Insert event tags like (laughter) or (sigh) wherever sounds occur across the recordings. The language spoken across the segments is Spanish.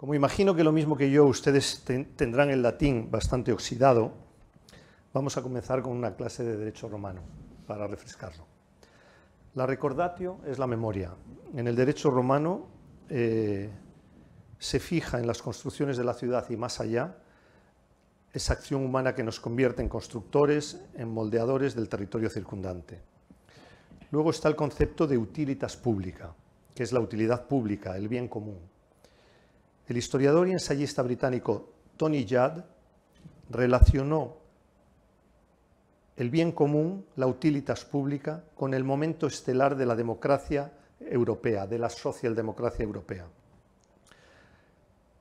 Como imagino que lo mismo que yo, ustedes tendrán el latín bastante oxidado, vamos a comenzar con una clase de derecho romano, para refrescarlo. La recordatio es la memoria. En el derecho romano eh, se fija en las construcciones de la ciudad y más allá esa acción humana que nos convierte en constructores, en moldeadores del territorio circundante. Luego está el concepto de utilitas pública, que es la utilidad pública, el bien común. El historiador y ensayista británico Tony Judd relacionó el bien común, la utilitas pública, con el momento estelar de la democracia europea, de la socialdemocracia europea.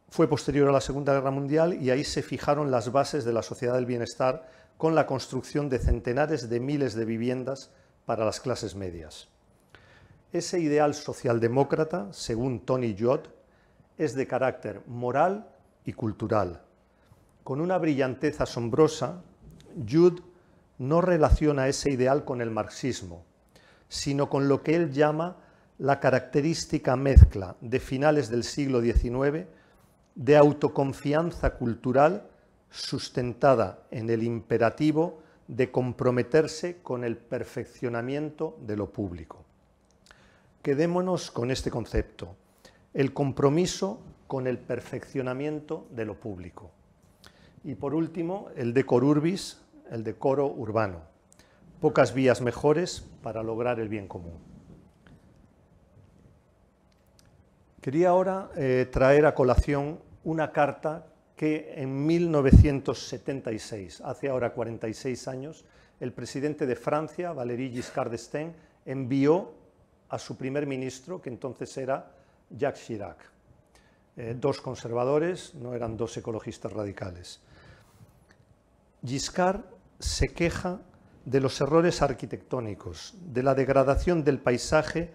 Fue posterior a la Segunda Guerra Mundial y ahí se fijaron las bases de la sociedad del bienestar con la construcción de centenares de miles de viviendas para las clases medias. Ese ideal socialdemócrata, según Tony Judd, es de carácter moral y cultural. Con una brillantez asombrosa, Jude no relaciona ese ideal con el marxismo, sino con lo que él llama la característica mezcla de finales del siglo XIX de autoconfianza cultural sustentada en el imperativo de comprometerse con el perfeccionamiento de lo público. Quedémonos con este concepto el compromiso con el perfeccionamiento de lo público. Y por último, el decor urbis, el decoro urbano. Pocas vías mejores para lograr el bien común. Quería ahora eh, traer a colación una carta que en 1976, hace ahora 46 años, el presidente de Francia, Valéry Giscard d'Estaing, envió a su primer ministro, que entonces era Jacques Chirac. Eh, dos conservadores, no eran dos ecologistas radicales. Giscard se queja de los errores arquitectónicos, de la degradación del paisaje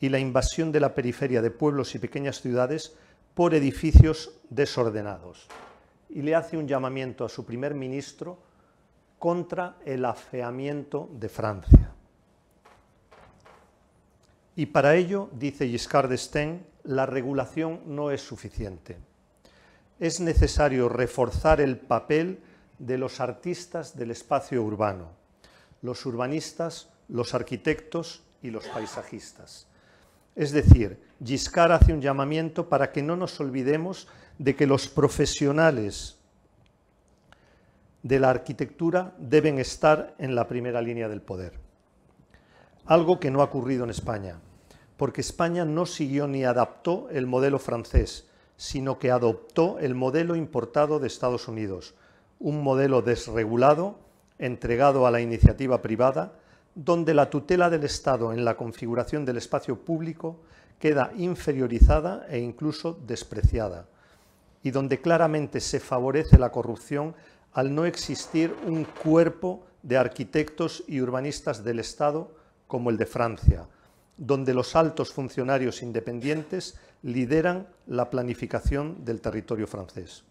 y la invasión de la periferia de pueblos y pequeñas ciudades por edificios desordenados. Y le hace un llamamiento a su primer ministro contra el afeamiento de Francia. Y para ello, dice Giscard d'Estaing, la regulación no es suficiente. Es necesario reforzar el papel de los artistas del espacio urbano, los urbanistas, los arquitectos y los paisajistas. Es decir, Giscard hace un llamamiento para que no nos olvidemos de que los profesionales de la arquitectura deben estar en la primera línea del poder. Algo que no ha ocurrido en España porque España no siguió ni adaptó el modelo francés, sino que adoptó el modelo importado de Estados Unidos, un modelo desregulado, entregado a la iniciativa privada, donde la tutela del Estado en la configuración del espacio público queda inferiorizada e incluso despreciada, y donde claramente se favorece la corrupción al no existir un cuerpo de arquitectos y urbanistas del Estado como el de Francia, donde los altos funcionarios independientes lideran la planificación del territorio francés.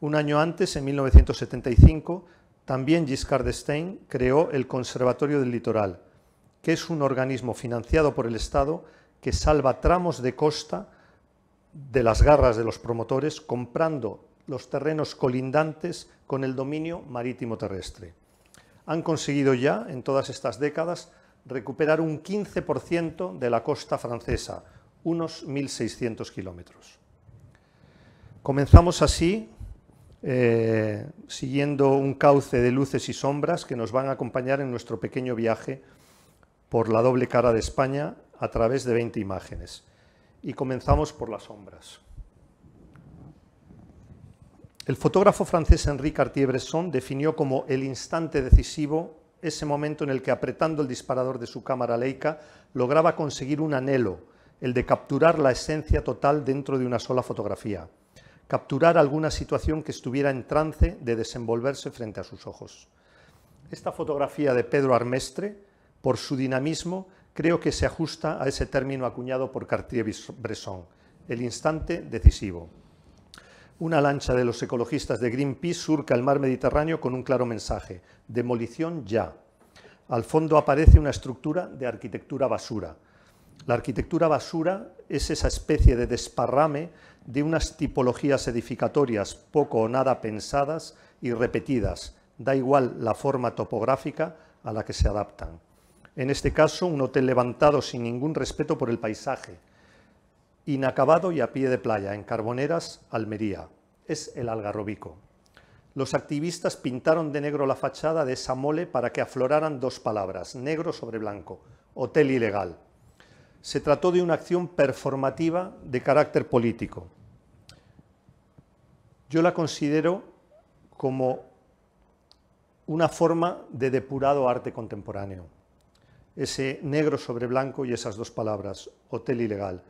Un año antes, en 1975, también Giscard d'Estaing creó el Conservatorio del Litoral, que es un organismo financiado por el Estado que salva tramos de costa de las garras de los promotores comprando los terrenos colindantes con el dominio marítimo terrestre. Han conseguido ya, en todas estas décadas, recuperar un 15% de la costa francesa, unos 1.600 kilómetros. Comenzamos así, eh, siguiendo un cauce de luces y sombras que nos van a acompañar en nuestro pequeño viaje por la doble cara de España a través de 20 imágenes. Y comenzamos por las sombras. El fotógrafo francés Henri Cartier-Bresson definió como el instante decisivo ese momento en el que apretando el disparador de su cámara Leica lograba conseguir un anhelo, el de capturar la esencia total dentro de una sola fotografía, capturar alguna situación que estuviera en trance de desenvolverse frente a sus ojos. Esta fotografía de Pedro Armestre, por su dinamismo, creo que se ajusta a ese término acuñado por Cartier-Bresson, el instante decisivo. Una lancha de los ecologistas de Greenpeace surca el mar Mediterráneo con un claro mensaje, demolición ya. Al fondo aparece una estructura de arquitectura basura. La arquitectura basura es esa especie de desparrame de unas tipologías edificatorias poco o nada pensadas y repetidas, da igual la forma topográfica a la que se adaptan. En este caso, un hotel levantado sin ningún respeto por el paisaje, Inacabado y a pie de playa, en Carboneras, Almería. Es el Algarrobico. Los activistas pintaron de negro la fachada de esa mole para que afloraran dos palabras, negro sobre blanco, hotel ilegal. Se trató de una acción performativa de carácter político. Yo la considero como una forma de depurado arte contemporáneo. Ese negro sobre blanco y esas dos palabras, hotel ilegal.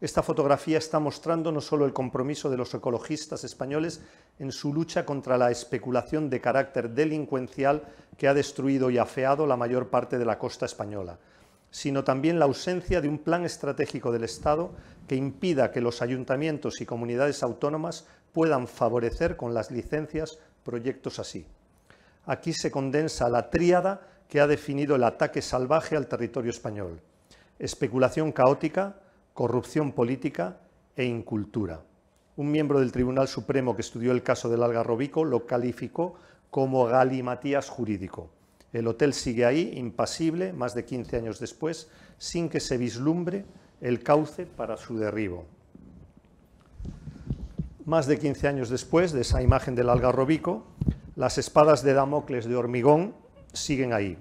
Esta fotografía está mostrando no solo el compromiso de los ecologistas españoles en su lucha contra la especulación de carácter delincuencial que ha destruido y afeado la mayor parte de la costa española, sino también la ausencia de un plan estratégico del Estado que impida que los ayuntamientos y comunidades autónomas puedan favorecer con las licencias proyectos así. Aquí se condensa la tríada que ha definido el ataque salvaje al territorio español. Especulación caótica, corrupción política e incultura. Un miembro del Tribunal Supremo que estudió el caso del Algarrobico lo calificó como galimatías jurídico. El hotel sigue ahí, impasible, más de 15 años después, sin que se vislumbre el cauce para su derribo. Más de 15 años después de esa imagen del Algarrobico, las espadas de Damocles de hormigón siguen ahí.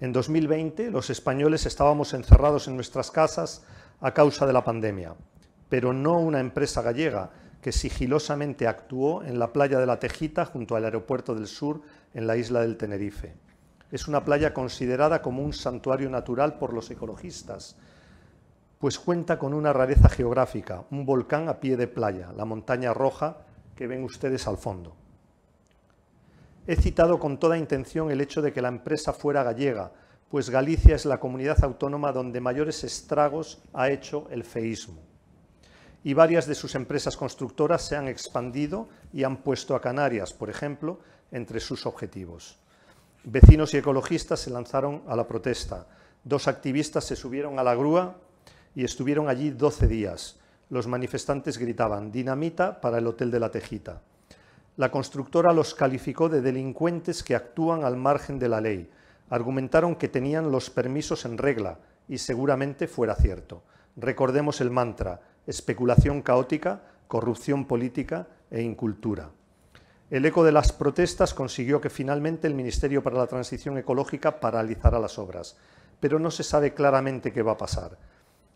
En 2020 los españoles estábamos encerrados en nuestras casas a causa de la pandemia, pero no una empresa gallega que sigilosamente actuó en la playa de la Tejita junto al aeropuerto del sur en la isla del Tenerife. Es una playa considerada como un santuario natural por los ecologistas, pues cuenta con una rareza geográfica, un volcán a pie de playa, la montaña roja que ven ustedes al fondo. He citado con toda intención el hecho de que la empresa fuera gallega, pues Galicia es la comunidad autónoma donde mayores estragos ha hecho el feísmo. Y varias de sus empresas constructoras se han expandido y han puesto a Canarias, por ejemplo, entre sus objetivos. Vecinos y ecologistas se lanzaron a la protesta. Dos activistas se subieron a la grúa y estuvieron allí 12 días. Los manifestantes gritaban, dinamita para el Hotel de la Tejita. La constructora los calificó de delincuentes que actúan al margen de la ley argumentaron que tenían los permisos en regla y seguramente fuera cierto. Recordemos el mantra, especulación caótica, corrupción política e incultura. El eco de las protestas consiguió que finalmente el Ministerio para la Transición Ecológica paralizara las obras, pero no se sabe claramente qué va a pasar.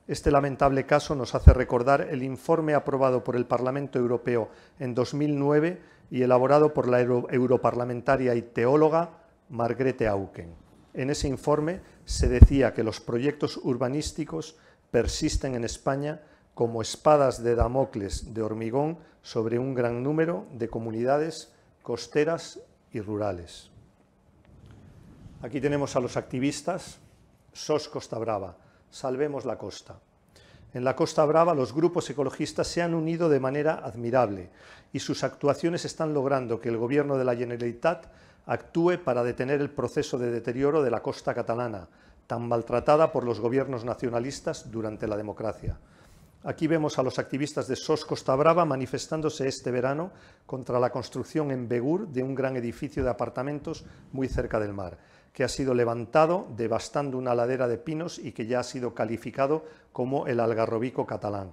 Este lamentable caso nos hace recordar el informe aprobado por el Parlamento Europeo en 2009 y elaborado por la europarlamentaria y teóloga Margrethe Auken. En ese informe se decía que los proyectos urbanísticos persisten en España como espadas de Damocles de hormigón sobre un gran número de comunidades costeras y rurales. Aquí tenemos a los activistas, SOS Costa Brava, Salvemos la Costa. En la Costa Brava los grupos ecologistas se han unido de manera admirable y sus actuaciones están logrando que el gobierno de la Generalitat actúe para detener el proceso de deterioro de la costa catalana, tan maltratada por los gobiernos nacionalistas durante la democracia. Aquí vemos a los activistas de SOS Costa Brava manifestándose este verano contra la construcción en Begur de un gran edificio de apartamentos muy cerca del mar, que ha sido levantado devastando una ladera de pinos y que ya ha sido calificado como el algarrobico catalán.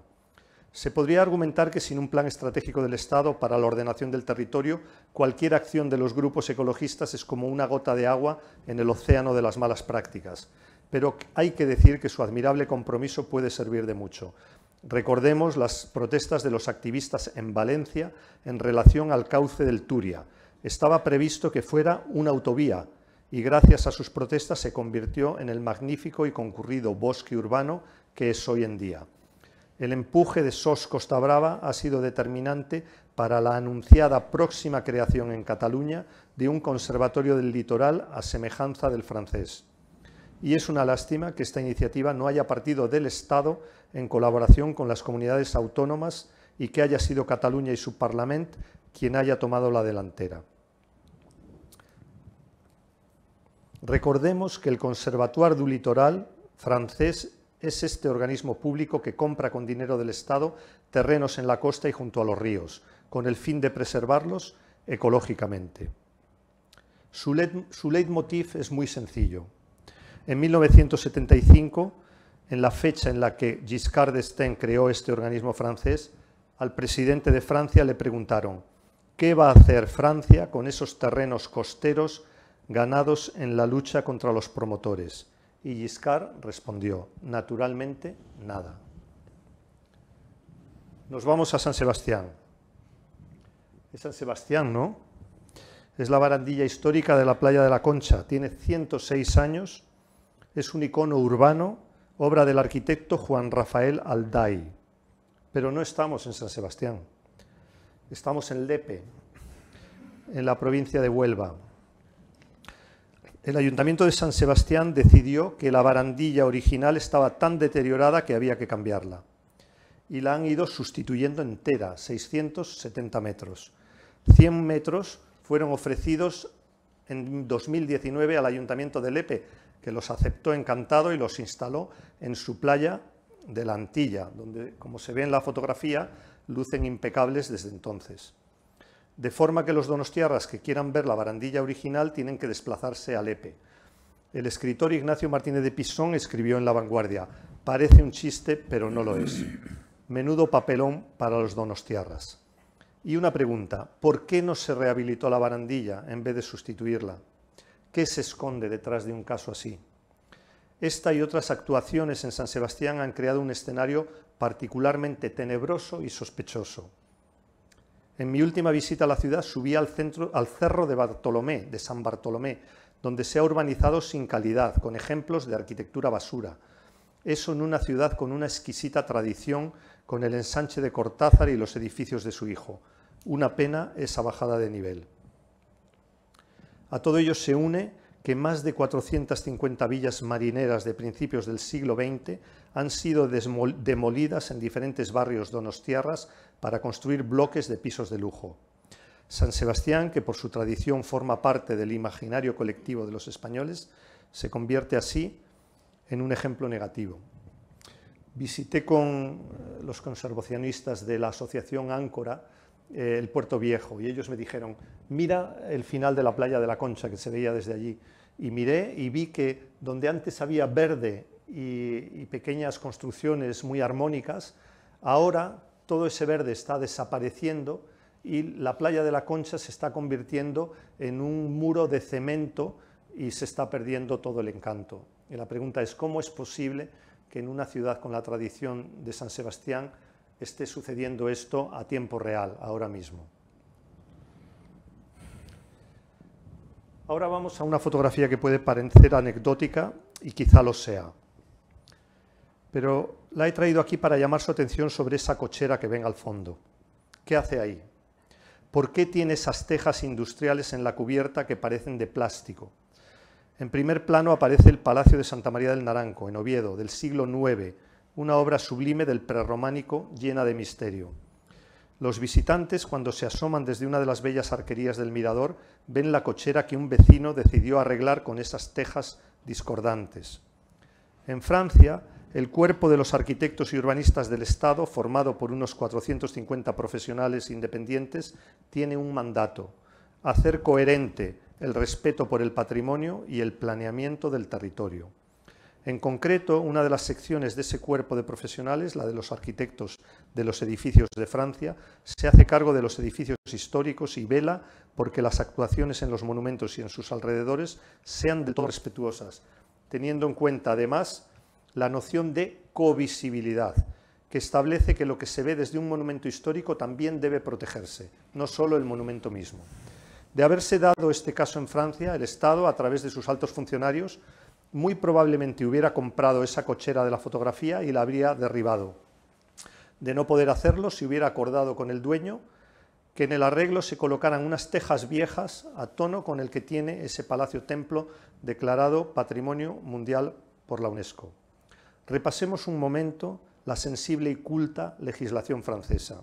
Se podría argumentar que sin un plan estratégico del Estado para la ordenación del territorio, cualquier acción de los grupos ecologistas es como una gota de agua en el océano de las malas prácticas. Pero hay que decir que su admirable compromiso puede servir de mucho. Recordemos las protestas de los activistas en Valencia en relación al cauce del Turia. Estaba previsto que fuera una autovía y gracias a sus protestas se convirtió en el magnífico y concurrido bosque urbano que es hoy en día. El empuje de SOS Costa Brava ha sido determinante para la anunciada próxima creación en Cataluña de un conservatorio del litoral a semejanza del francés. Y es una lástima que esta iniciativa no haya partido del Estado en colaboración con las comunidades autónomas y que haya sido Cataluña y su Parlament quien haya tomado la delantera. Recordemos que el Conservatoire du Litoral francés es este organismo público que compra con dinero del Estado terrenos en la costa y junto a los ríos, con el fin de preservarlos ecológicamente. Su, leitmotiv es muy sencillo. En 1975, en la fecha en la que Giscard d'Estaing creó este organismo francés, al presidente de Francia le preguntaron, ¿qué va a hacer Francia con esos terrenos costeros ganados en la lucha contra los promotores? Y Giscard respondió, naturalmente, nada. Nos vamos a San Sebastián. Es San Sebastián, ¿no? Es la barandilla histórica de la playa de la Concha. Tiene 106 años. Es un icono urbano, obra del arquitecto Juan Rafael Alday. Pero no estamos en San Sebastián. Estamos en Lepe, en la provincia de Huelva el Ayuntamiento de San Sebastián decidió que la barandilla original estaba tan deteriorada que había que cambiarla. Y la han ido sustituyendo entera, 670 metros. 100 metros fueron ofrecidos en 2019 al Ayuntamiento de Lepe, que los aceptó encantado y los instaló en su playa de la Antilla, donde, como se ve en la fotografía, lucen impecables desde entonces de forma que los donostiarras que quieran ver la barandilla original tienen que desplazarse a Lepe. El escritor Ignacio Martínez de Pisón escribió en La Vanguardia, parece un chiste, pero no lo es. Menudo papelón para los donostiarras. Y una pregunta, ¿por qué no se rehabilitó la barandilla en vez de sustituirla? ¿Qué se esconde detrás de un caso así? Esta y otras actuaciones en San Sebastián han creado un escenario particularmente tenebroso y sospechoso. En mi última visita a la ciudad subí al, centro, al cerro de Bartolomé, de San Bartolomé, donde se ha urbanizado sin calidad, con ejemplos de arquitectura basura. Eso en una ciudad con una exquisita tradición, con el ensanche de Cortázar y los edificios de su hijo. Una pena esa bajada de nivel. A todo ello se une que más de 450 villas marineras de principios del siglo XX han sido demolidas en diferentes barrios donostiarras para construir bloques de pisos de lujo. San Sebastián, que por su tradición forma parte del imaginario colectivo de los españoles, se convierte así en un ejemplo negativo. Visité con eh, los conservacionistas de la Asociación Áncora eh, el Puerto Viejo y ellos me dijeron, mira el final de la playa de la Concha que se veía desde allí. Y miré y vi que donde antes había verde y pequeñas construcciones muy armónicas, ahora todo ese verde está desapareciendo y la playa de la Concha se está convirtiendo en un muro de cemento y se está perdiendo todo el encanto. Y la pregunta es, ¿cómo es posible que en una ciudad con la tradición de San Sebastián esté sucediendo esto a tiempo real, ahora mismo? Ahora vamos a una fotografía que puede parecer anecdótica y quizá lo sea pero la he traído aquí para llamar su atención sobre esa cochera que ven al fondo. ¿Qué hace ahí? ¿Por qué tiene esas tejas industriales en la cubierta que parecen de plástico? En primer plano aparece el Palacio de Santa María del Naranco, en Oviedo, del siglo IX, una obra sublime del prerrománico llena de misterio. Los visitantes, cuando se asoman desde una de las bellas arquerías del mirador, ven la cochera que un vecino decidió arreglar con esas tejas discordantes. En Francia, el cuerpo de los arquitectos y urbanistas del Estado, formado por unos 450 profesionales independientes, tiene un mandato, hacer coherente el respeto por el patrimonio y el planeamiento del territorio. En concreto, una de las secciones de ese cuerpo de profesionales, la de los arquitectos de los edificios de Francia, se hace cargo de los edificios históricos y vela porque las actuaciones en los monumentos y en sus alrededores sean de todo respetuosas, teniendo en cuenta además la noción de covisibilidad, que establece que lo que se ve desde un monumento histórico también debe protegerse, no solo el monumento mismo. De haberse dado este caso en Francia, el Estado, a través de sus altos funcionarios, muy probablemente hubiera comprado esa cochera de la fotografía y la habría derribado. De no poder hacerlo, se hubiera acordado con el dueño que en el arreglo se colocaran unas tejas viejas a tono con el que tiene ese palacio templo declarado Patrimonio Mundial por la UNESCO repasemos un momento la sensible y culta legislación francesa.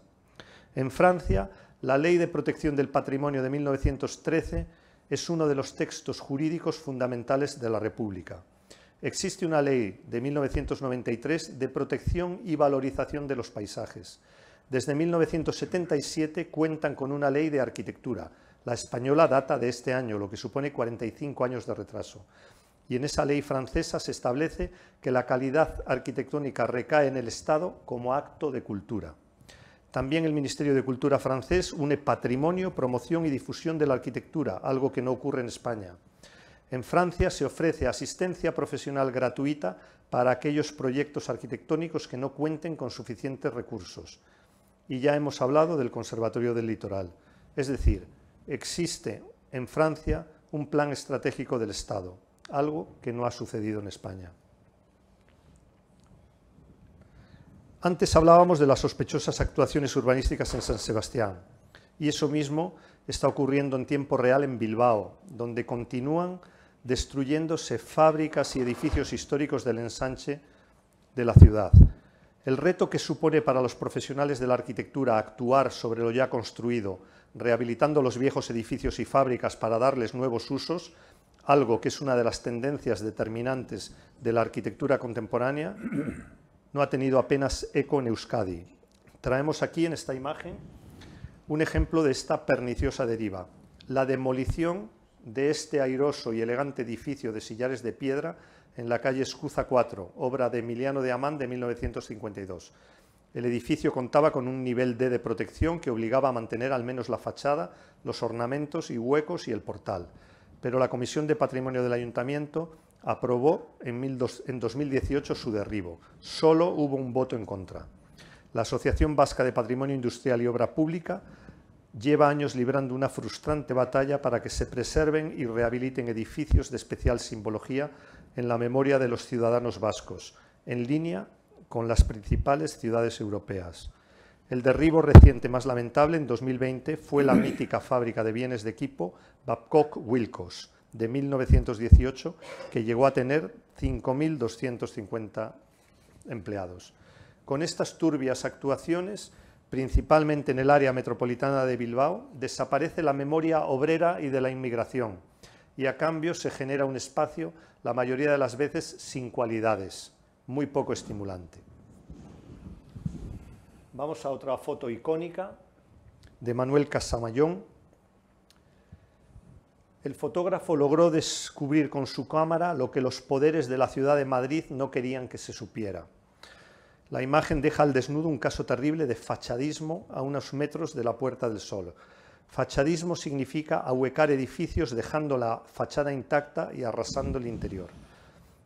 En Francia, la Ley de Protección del Patrimonio de 1913 es uno de los textos jurídicos fundamentales de la República. Existe una ley de 1993 de protección y valorización de los paisajes. Desde 1977 cuentan con una ley de arquitectura. La española data de este año, lo que supone 45 años de retraso y en esa ley francesa se establece que la calidad arquitectónica recae en el Estado como acto de cultura. También el Ministerio de Cultura francés une patrimonio, promoción y difusión de la arquitectura, algo que no ocurre en España. En Francia se ofrece asistencia profesional gratuita para aquellos proyectos arquitectónicos que no cuenten con suficientes recursos. Y ya hemos hablado del Conservatorio del Litoral. Es decir, existe en Francia un plan estratégico del Estado algo que no ha sucedido en España. Antes hablábamos de las sospechosas actuaciones urbanísticas en San Sebastián y eso mismo está ocurriendo en tiempo real en Bilbao, donde continúan destruyéndose fábricas y edificios históricos del ensanche de la ciudad. El reto que supone para los profesionales de la arquitectura actuar sobre lo ya construido, rehabilitando los viejos edificios y fábricas para darles nuevos usos, algo que es una de las tendencias determinantes de la arquitectura contemporánea, no ha tenido apenas eco en Euskadi. Traemos aquí en esta imagen un ejemplo de esta perniciosa deriva, la demolición de este airoso y elegante edificio de sillares de piedra en la calle Escuza 4, obra de Emiliano de Amán de 1952. El edificio contaba con un nivel D de protección que obligaba a mantener al menos la fachada, los ornamentos y huecos y el portal pero la Comisión de Patrimonio del Ayuntamiento aprobó en 2018 su derribo. Solo hubo un voto en contra. La Asociación Vasca de Patrimonio Industrial y Obra Pública lleva años librando una frustrante batalla para que se preserven y rehabiliten edificios de especial simbología en la memoria de los ciudadanos vascos, en línea con las principales ciudades europeas. El derribo reciente más lamentable en 2020 fue la mítica (clears throat) fábrica de bienes de equipo Babcock Wilcox de 1918 que llegó a tener 5.250 empleados. Con estas turbias actuaciones, principalmente en el área metropolitana de Bilbao, desaparece la memoria obrera y de la inmigración y a cambio se genera un espacio, la mayoría de las veces sin cualidades, muy poco estimulante. Vamos a otra foto icónica de Manuel Casamayón. El fotógrafo logró descubrir con su cámara lo que los poderes de la ciudad de Madrid no querían que se supiera. La imagen deja al desnudo un caso terrible de fachadismo a unos metros de la Puerta del Sol. Fachadismo significa ahuecar edificios dejando la fachada intacta y arrasando el interior.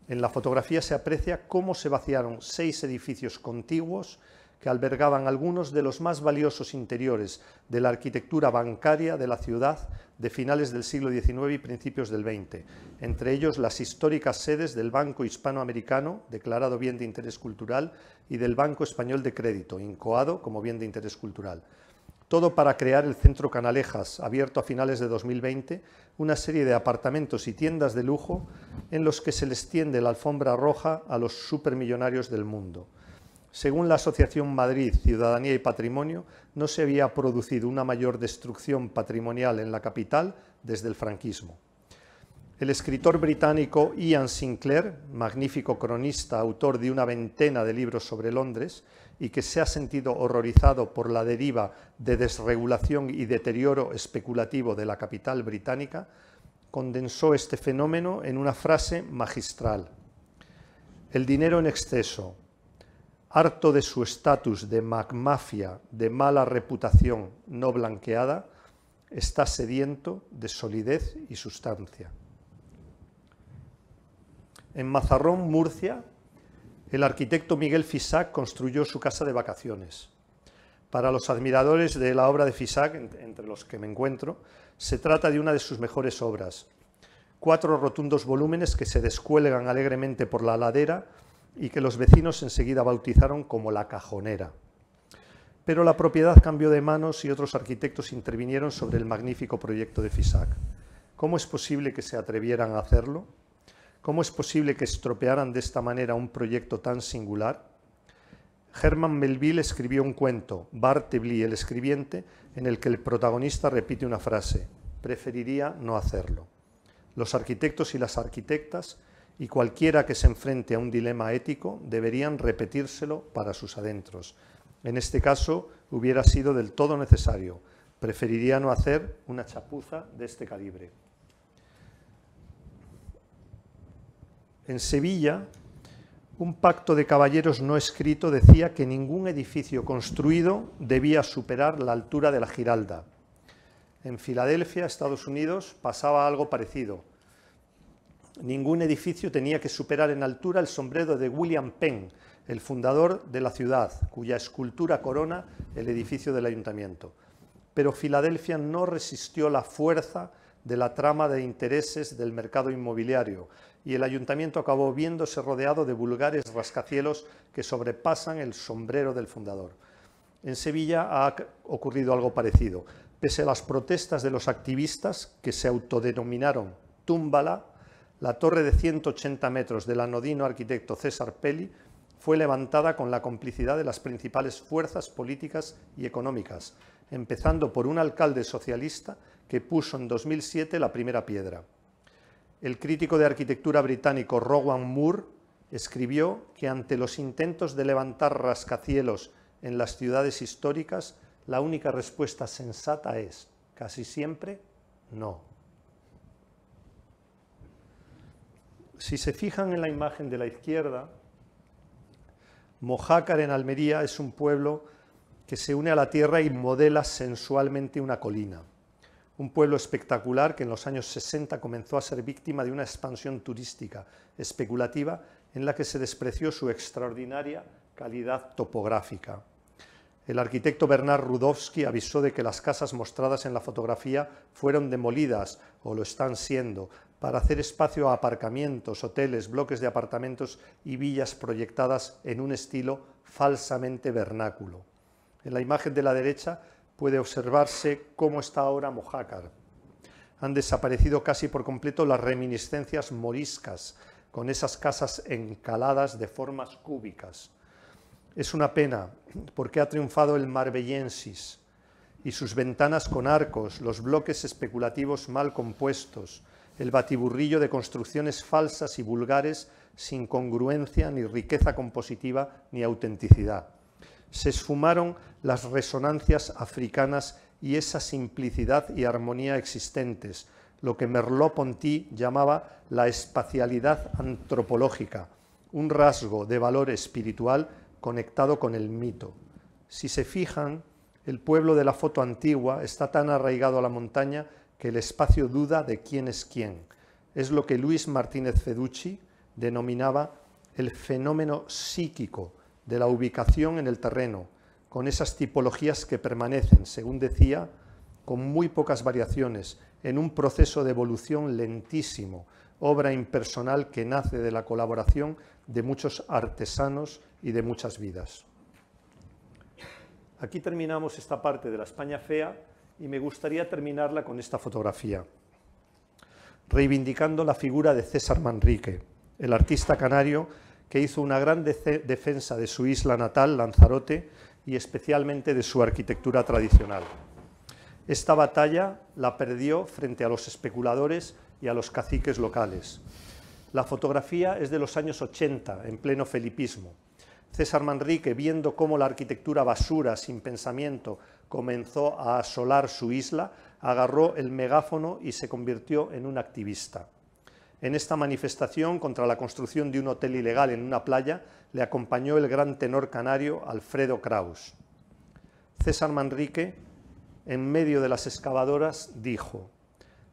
En la fotografía se aprecia cómo se vaciaron seis edificios contiguos que albergaban algunos de los más valiosos interiores de la arquitectura bancaria de la ciudad de finales del siglo XIX y principios del XX, entre ellos las históricas sedes del Banco Hispanoamericano, declarado bien de interés cultural, y del Banco Español de Crédito, incoado como bien de interés cultural. Todo para crear el Centro Canalejas, abierto a finales de 2020, una serie de apartamentos y tiendas de lujo en los que se les tiende la alfombra roja a los supermillonarios del mundo. Según la Asociación Madrid Ciudadanía y Patrimonio, no se había producido una mayor destrucción patrimonial en la capital desde el franquismo. El escritor británico Ian Sinclair, magnífico cronista, autor de una veintena de libros sobre Londres, y que se ha sentido horrorizado por la deriva de desregulación y deterioro especulativo de la capital británica, condensó este fenómeno en una frase magistral. El dinero en exceso, harto de su estatus de magmafia, de mala reputación no blanqueada, está sediento de solidez y sustancia. En Mazarrón, Murcia, el arquitecto Miguel Fisac construyó su casa de vacaciones. Para los admiradores de la obra de Fisac, entre los que me encuentro, se trata de una de sus mejores obras. Cuatro rotundos volúmenes que se descuelgan alegremente por la ladera y que los vecinos enseguida bautizaron como la cajonera. Pero la propiedad cambió de manos y otros arquitectos intervinieron sobre el magnífico proyecto de Fisac. ¿Cómo es posible que se atrevieran a hacerlo? ¿Cómo es posible que estropearan de esta manera un proyecto tan singular? Herman Melville escribió un cuento, Bartleby el escribiente, en el que el protagonista repite una frase, preferiría no hacerlo. Los arquitectos y las arquitectas y cualquiera que se enfrente a un dilema ético deberían repetírselo para sus adentros. En este caso, hubiera sido del todo necesario. Preferiría no hacer una chapuza de este calibre. En Sevilla, un pacto de caballeros no escrito decía que ningún edificio construido debía superar la altura de la Giralda. En Filadelfia, Estados Unidos, pasaba algo parecido ningún edificio tenía que superar en altura el sombrero de William Penn, el fundador de la ciudad, cuya escultura corona el edificio del ayuntamiento. Pero Filadelfia no resistió la fuerza de la trama de intereses del mercado inmobiliario y el ayuntamiento acabó viéndose rodeado de vulgares rascacielos que sobrepasan el sombrero del fundador. En Sevilla ha ocurrido algo parecido. Pese a las protestas de los activistas que se autodenominaron Túmbala, la torre de 180 metros del anodino arquitecto César Pelli fue levantada con la complicidad de las principales fuerzas políticas y económicas, empezando por un alcalde socialista que puso en 2007 la primera piedra. El crítico de arquitectura británico Rowan Moore escribió que ante los intentos de levantar rascacielos en las ciudades históricas, la única respuesta sensata es, casi siempre, no. Si se fijan en la imagen de la izquierda, Mojácar en Almería es un pueblo que se une a la tierra y modela sensualmente una colina. Un pueblo espectacular que en los años 60 comenzó a ser víctima de una expansión turística especulativa en la que se despreció su extraordinaria calidad topográfica. El arquitecto Bernard Rudowski avisó de que las casas mostradas en la fotografía fueron demolidas o lo están siendo para hacer espacio a aparcamientos, hoteles, bloques de apartamentos y villas proyectadas en un estilo falsamente vernáculo. En la imagen de la derecha puede observarse cómo está ahora Mojácar. Han desaparecido casi por completo las reminiscencias moriscas, con esas casas encaladas de formas cúbicas. Es una pena, porque ha triunfado el marbellensis y sus ventanas con arcos, los bloques especulativos mal compuestos, el batiburrillo de construcciones falsas y vulgares sin congruencia ni riqueza compositiva ni autenticidad. Se esfumaron las resonancias africanas y esa simplicidad y armonía existentes, lo que Merleau-Ponty llamaba la espacialidad antropológica, un rasgo de valor espiritual conectado con el mito. Si se fijan, el pueblo de la foto antigua está tan arraigado a la montaña que el espacio duda de quién es quién. Es lo que Luis Martínez Feducci denominaba el fenómeno psíquico de la ubicación en el terreno, con esas tipologías que permanecen, según decía, con muy pocas variaciones, en un proceso de evolución lentísimo, obra impersonal que nace de la colaboración de muchos artesanos y de muchas vidas. Aquí terminamos esta parte de la España fea y me gustaría terminarla con esta fotografía, reivindicando la figura de César Manrique, el artista canario que hizo una gran defensa de su isla natal, Lanzarote, y especialmente de su arquitectura tradicional. Esta batalla la perdió frente a los especuladores y a los caciques locales. La fotografía es de los años 80, en pleno felipismo. César Manrique, viendo cómo la arquitectura basura, sin pensamiento, comenzó a asolar su isla, agarró el megáfono y se convirtió en un activista. En esta manifestación contra la construcción de un hotel ilegal en una playa le acompañó el gran tenor canario Alfredo Kraus. César Manrique, en medio de las excavadoras, dijo,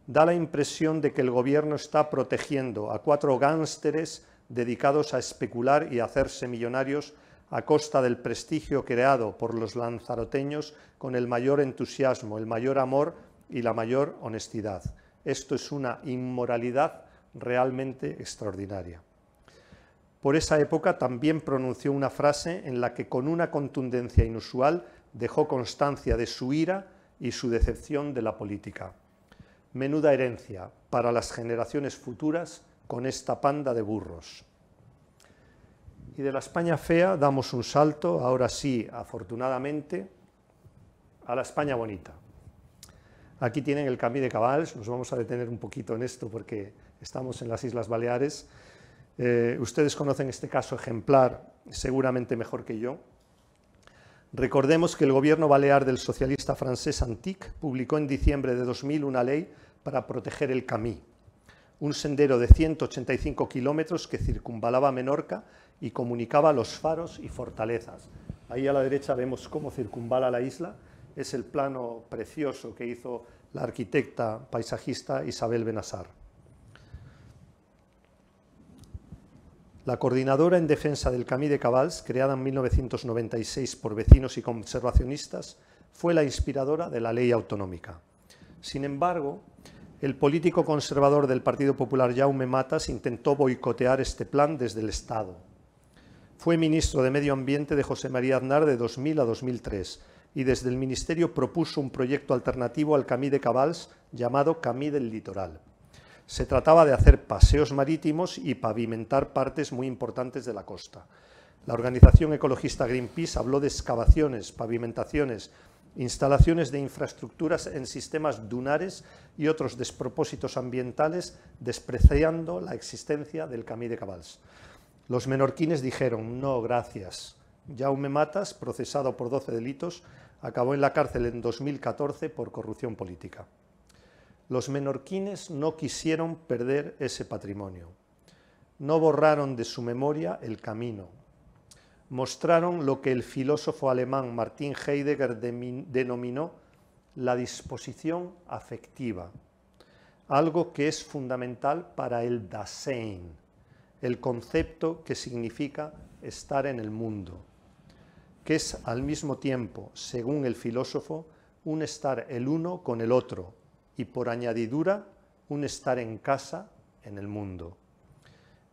da la impresión de que el gobierno está protegiendo a cuatro gánsteres dedicados a especular y hacerse millonarios a costa del prestigio creado por los lanzaroteños con el mayor entusiasmo, el mayor amor y la mayor honestidad. Esto es una inmoralidad realmente extraordinaria. Por esa época también pronunció una frase en la que con una contundencia inusual dejó constancia de su ira y su decepción de la política. Menuda herencia para las generaciones futuras con esta panda de burros y de la España fea damos un salto, ahora sí, afortunadamente, a la España bonita. Aquí tienen el Camí de cabals, nos vamos a detener un poquito en esto porque estamos en las Islas Baleares. Eh, ustedes conocen este caso ejemplar seguramente mejor que yo. Recordemos que el gobierno balear del socialista francés Antic publicó en diciembre de 2000 una ley para proteger el Camí, un sendero de 185 kilómetros que circunvalaba Menorca y comunicaba los faros y fortalezas. Ahí a la derecha vemos cómo circunvala la isla. Es el plano precioso que hizo la arquitecta paisajista Isabel Benassar. La Coordinadora en Defensa del Camí de Cabals, creada en 1996 por vecinos y conservacionistas, fue la inspiradora de la ley autonómica. Sin embargo, el político conservador del Partido Popular Jaume Matas intentó boicotear este plan desde el Estado fue ministro de Medio Ambiente de José María Aznar de 2000 a 2003 y desde el ministerio propuso un proyecto alternativo al Camí de Cabals llamado Camí del Litoral. Se trataba de hacer paseos marítimos y pavimentar partes muy importantes de la costa. La organización ecologista Greenpeace habló de excavaciones, pavimentaciones, instalaciones de infraestructuras en sistemas dunares y otros despropósitos ambientales, despreciando la existencia del Camí de Cabals. Los menorquines dijeron, no, gracias. Jaume Matas, procesado por 12 delitos, acabó en la cárcel en 2014 por corrupción política. Los menorquines no quisieron perder ese patrimonio. No borraron de su memoria el camino. Mostraron lo que el filósofo alemán Martin Heidegger denominó la disposición afectiva, algo que es fundamental para el Dasein, el concepto que significa estar en el mundo, que es al mismo tiempo, según el filósofo, un estar el uno con el otro y por añadidura un estar en casa en el mundo.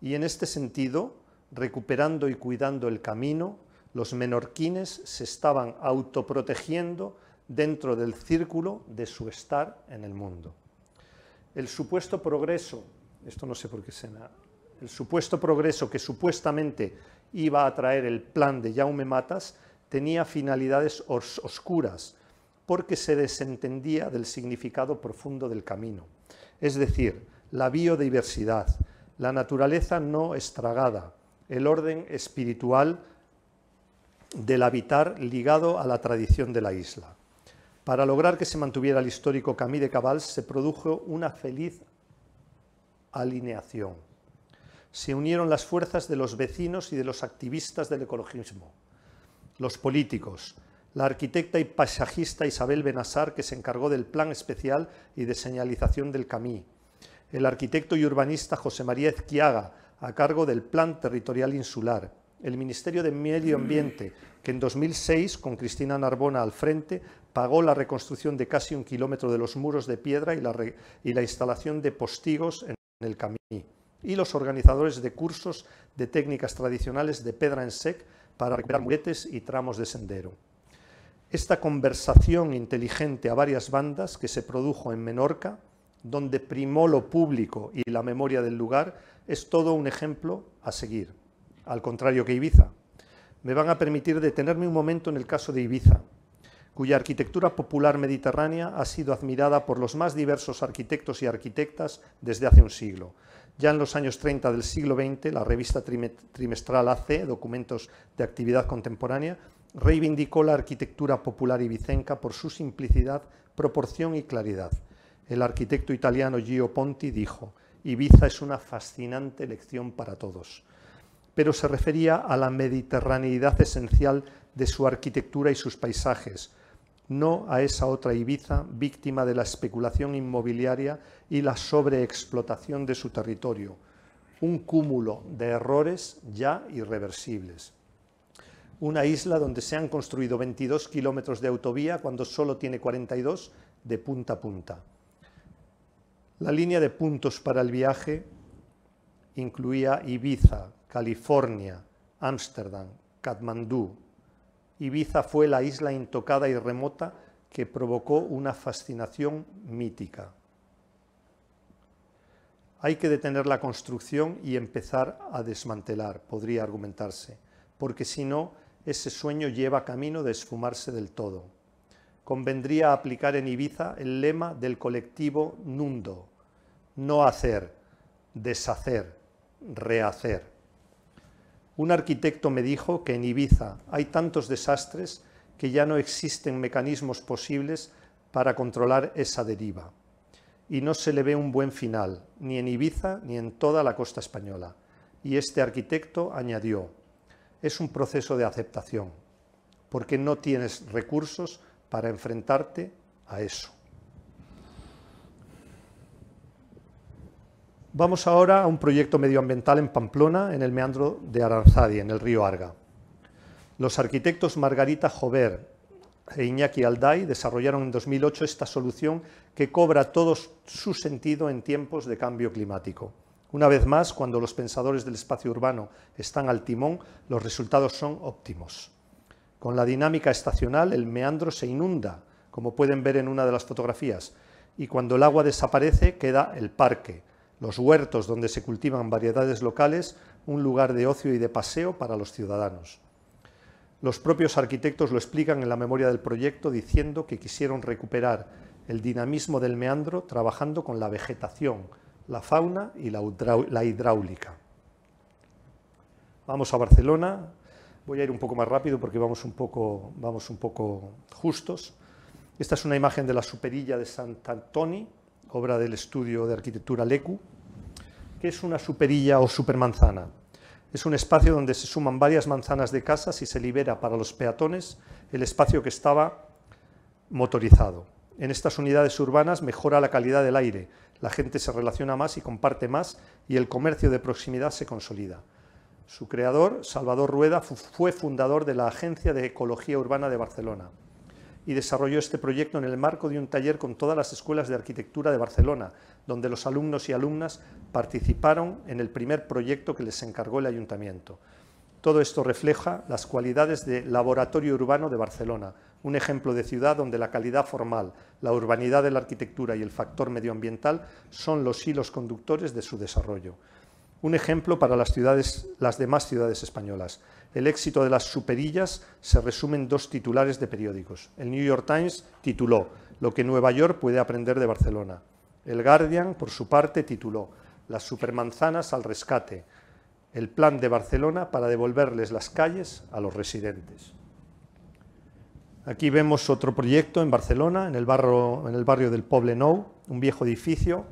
Y en este sentido, recuperando y cuidando el camino, los menorquines se estaban autoprotegiendo dentro del círculo de su estar en el mundo. El supuesto progreso, esto no sé por qué se me el supuesto progreso que supuestamente iba a traer el plan de Jaume Matas, tenía finalidades oscuras, porque se desentendía del significado profundo del camino, es decir, la biodiversidad, la naturaleza no estragada, el orden espiritual del habitar ligado a la tradición de la isla. Para lograr que se mantuviera el histórico Camí de Cabal se produjo una feliz alineación se unieron las fuerzas de los vecinos y de los activistas del ecologismo, los políticos, la arquitecta y paisajista Isabel Benazar, que se encargó del plan especial y de señalización del Camí, el arquitecto y urbanista José María Ezquiaga, a cargo del Plan Territorial Insular, el Ministerio de Medio Ambiente, que en 2006, con Cristina Narbona al frente, pagó la reconstrucción de casi un kilómetro de los muros de piedra y la, y la instalación de postigos en el Camí y los organizadores de cursos de técnicas tradicionales de pedra en sec para recuperar y tramos de sendero. Esta conversación inteligente a varias bandas que se produjo en Menorca, donde primó lo público y la memoria del lugar, es todo un ejemplo a seguir, al contrario que Ibiza. Me van a permitir detenerme un momento en el caso de Ibiza, cuya arquitectura popular mediterránea ha sido admirada por los más diversos arquitectos y arquitectas desde hace un siglo. Ya en los años 30 del siglo XX, la revista trimestral AC, Documentos de Actividad Contemporánea, reivindicó la arquitectura popular ibicenca por su simplicidad, proporción y claridad. El arquitecto italiano Gio Ponti dijo, Ibiza es una fascinante lección para todos, pero se refería a la mediterraneidad esencial de su arquitectura y sus paisajes, no a esa otra Ibiza víctima de la especulación inmobiliaria y la sobreexplotación de su territorio, un cúmulo de errores ya irreversibles. Una isla donde se han construido 22 kilómetros de autovía cuando solo tiene 42 de punta a punta. La línea de puntos para el viaje incluía Ibiza, California, Ámsterdam, Katmandú, Ibiza fue la isla intocada y remota que provocó una fascinación mítica. Hay que detener la construcción y empezar a desmantelar, podría argumentarse, porque si no, ese sueño lleva camino de esfumarse del todo. Convendría aplicar en Ibiza el lema del colectivo Nundo, no hacer, deshacer, rehacer. Un arquitecto me dijo que en Ibiza hay tantos desastres que ya no existen mecanismos posibles para controlar esa deriva. Y no se le ve un buen final, ni en Ibiza ni en toda la costa española. Y este arquitecto añadió, es un proceso de aceptación, porque no tienes recursos para enfrentarte a eso. Vamos ahora a un proyecto medioambiental en Pamplona, en el meandro de Aranzadi, en el río Arga. Los arquitectos Margarita Jover e Iñaki Alday desarrollaron en 2008 esta solución que cobra todo su sentido en tiempos de cambio climático. Una vez más, cuando los pensadores del espacio urbano están al timón, los resultados son óptimos. Con la dinámica estacional, el meandro se inunda, como pueden ver en una de las fotografías, y cuando el agua desaparece queda el parque, los huertos donde se cultivan variedades locales, un lugar de ocio y de paseo para los ciudadanos. Los propios arquitectos lo explican en la memoria del proyecto diciendo que quisieron recuperar el dinamismo del meandro trabajando con la vegetación, la fauna y la hidráulica. Vamos a Barcelona, voy a ir un poco más rápido porque vamos un poco, vamos un poco justos. Esta es una imagen de la superilla de Sant Antoni, obra del estudio de arquitectura LECU, que es una superilla o supermanzana. Es un espacio donde se suman varias manzanas de casas y se libera para los peatones el espacio que estaba motorizado. En estas unidades urbanas mejora la calidad del aire, la gente se relaciona más y comparte más y el comercio de proximidad se consolida. Su creador, Salvador Rueda, fue fundador de la Agencia de Ecología Urbana de Barcelona y desarrolló este proyecto en el marco de un taller con todas las escuelas de arquitectura de Barcelona, donde los alumnos y alumnas participaron en el primer proyecto que les encargó el ayuntamiento. Todo esto refleja las cualidades de laboratorio urbano de Barcelona, un ejemplo de ciudad donde la calidad formal, la urbanidad de la arquitectura y el factor medioambiental son los hilos conductores de su desarrollo. Un ejemplo para las, ciudades, las demás ciudades españolas el éxito de las superillas se resume en dos titulares de periódicos. El New York Times tituló Lo que Nueva York puede aprender de Barcelona. El Guardian, por su parte, tituló Las supermanzanas al rescate. El plan de Barcelona para devolverles las calles a los residentes. Aquí vemos otro proyecto en Barcelona, en el, barrio, en el barrio del Poble Nou, un viejo edificio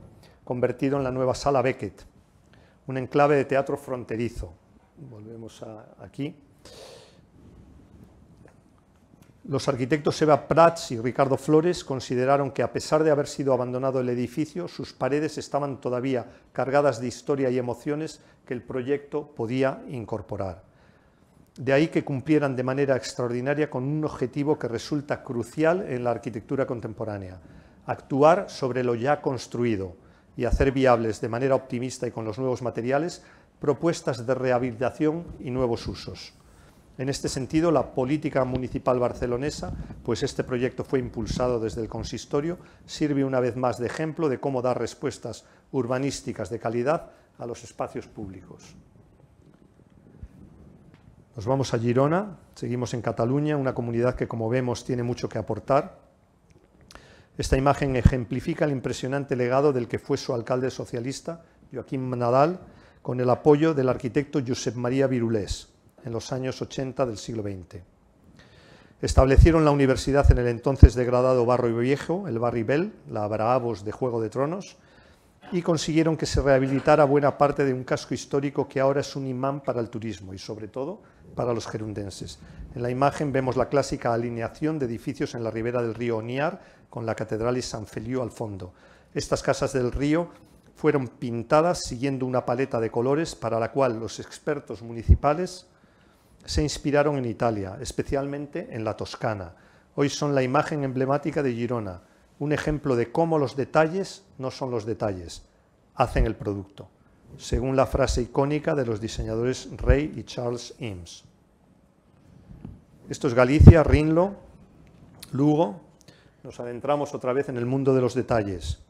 convertido en la nueva Sala Beckett, un enclave de teatro fronterizo, Volvemos aquí. Los arquitectos Eva Prats y Ricardo Flores consideraron que a pesar de haber sido abandonado el edificio, sus paredes estaban todavía cargadas de historia y emociones que el proyecto podía incorporar. De ahí que cumplieran de manera extraordinaria con un objetivo que resulta crucial en la arquitectura contemporánea, actuar sobre lo ya construido y hacer viables de manera optimista y con los nuevos materiales propuestas de rehabilitación y nuevos usos. En este sentido, la política municipal barcelonesa, pues este proyecto fue impulsado desde el consistorio, sirve una vez más de ejemplo de cómo dar respuestas urbanísticas de calidad a los espacios públicos. Nos vamos a Girona, seguimos en Cataluña, una comunidad que como vemos tiene mucho que aportar. Esta imagen ejemplifica el impresionante legado del que fue su alcalde socialista, Joaquín Nadal, con el apoyo del arquitecto Josep María Virulés en los años 80 del siglo XX. Establecieron la universidad en el entonces degradado Barrio Viejo, el Barribel, la Bravos de Juego de Tronos, y consiguieron que se rehabilitara buena parte de un casco histórico que ahora es un imán para el turismo y sobre todo para los gerundenses. En la imagen vemos la clásica alineación de edificios en la ribera del río Oniar con la catedral y San Feliu al fondo. Estas casas del río fueron pintadas siguiendo una paleta de colores para la cual los expertos municipales se inspiraron en Italia, especialmente en la Toscana. Hoy son la imagen emblemática de Girona, un ejemplo de cómo los detalles no son los detalles, hacen el producto, según la frase icónica de los diseñadores Ray y Charles Eames. Esto es Galicia, Rinlo, Lugo. Nos adentramos otra vez en el mundo de los detalles.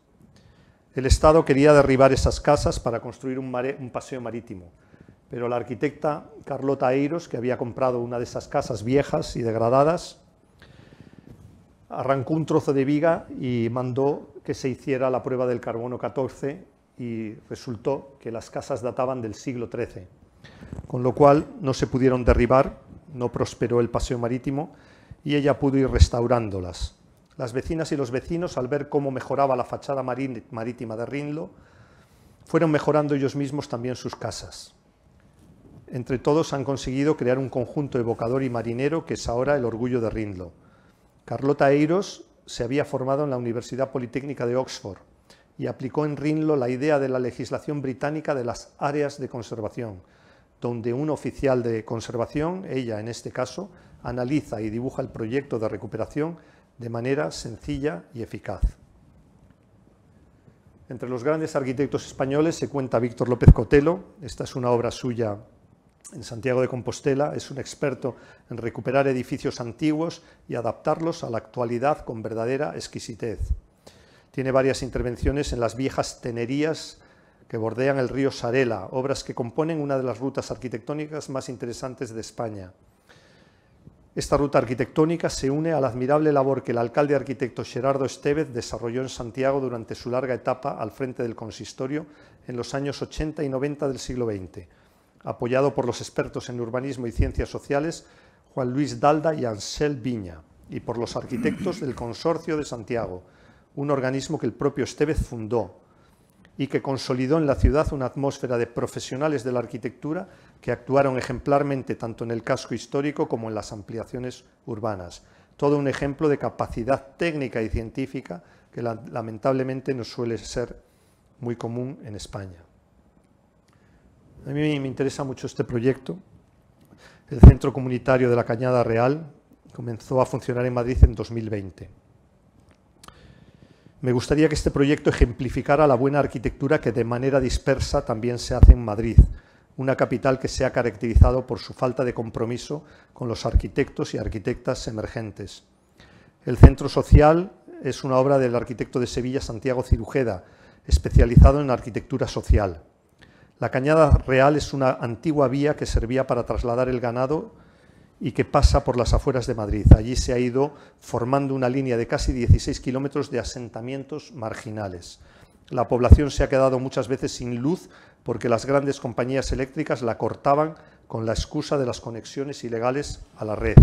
El Estado quería derribar esas casas para construir un, paseo marítimo, pero la arquitecta Carlota Eiros, que había comprado una de esas casas viejas y degradadas, arrancó un trozo de viga y mandó que se hiciera la prueba del carbono 14 y resultó que las casas databan del siglo XIII, con lo cual no se pudieron derribar, no prosperó el paseo marítimo y ella pudo ir restaurándolas. Las vecinas y los vecinos, al ver cómo mejoraba la fachada marítima de Rinlo, fueron mejorando ellos mismos también sus casas. Entre todos han conseguido crear un conjunto evocador y marinero que es ahora el orgullo de Rinlo. Carlota Eiros se había formado en la Universidad Politécnica de Oxford y aplicó en Rinlo la idea de la legislación británica de las áreas de conservación, donde un oficial de conservación, ella en este caso, analiza y dibuja el proyecto de recuperación de manera sencilla y eficaz. Entre los grandes arquitectos españoles se cuenta Víctor López Cotelo, esta es una obra suya en Santiago de Compostela, es un experto en recuperar edificios antiguos y adaptarlos a la actualidad con verdadera exquisitez. Tiene varias intervenciones en las viejas tenerías que bordean el río Sarela, obras que componen una de las rutas arquitectónicas más interesantes de España. Esta ruta arquitectónica se une a la admirable labor que el alcalde arquitecto Gerardo Estevez desarrolló en Santiago durante su larga etapa al frente del consistorio en los años 80 y 90 del siglo XX, apoyado por los expertos en urbanismo y ciencias sociales Juan Luis Dalda y Ansel Viña, y por los arquitectos del Consorcio de Santiago, un organismo que el propio Estevez fundó, y que consolidó en la ciudad una atmósfera de profesionales de la arquitectura que actuaron ejemplarmente tanto en el casco histórico como en las ampliaciones urbanas. Todo un ejemplo de capacidad técnica y científica que lamentablemente no suele ser muy común en España. A mí me interesa mucho este proyecto. El Centro Comunitario de la Cañada Real comenzó a funcionar en Madrid en 2020. Me gustaría que este proyecto ejemplificara la buena arquitectura que de manera dispersa también se hace en Madrid, una capital que se ha caracterizado por su falta de compromiso con los arquitectos y arquitectas emergentes. El Centro Social es una obra del arquitecto de Sevilla Santiago Cirujeda, especializado en arquitectura social. La Cañada Real es una antigua vía que servía para trasladar el ganado y que pasa por las afueras de Madrid. Allí se ha ido formando una línea de casi 16 kilómetros de asentamientos marginales. La población se ha quedado muchas veces sin luz porque las grandes compañías eléctricas la cortaban con la excusa de las conexiones ilegales a la red.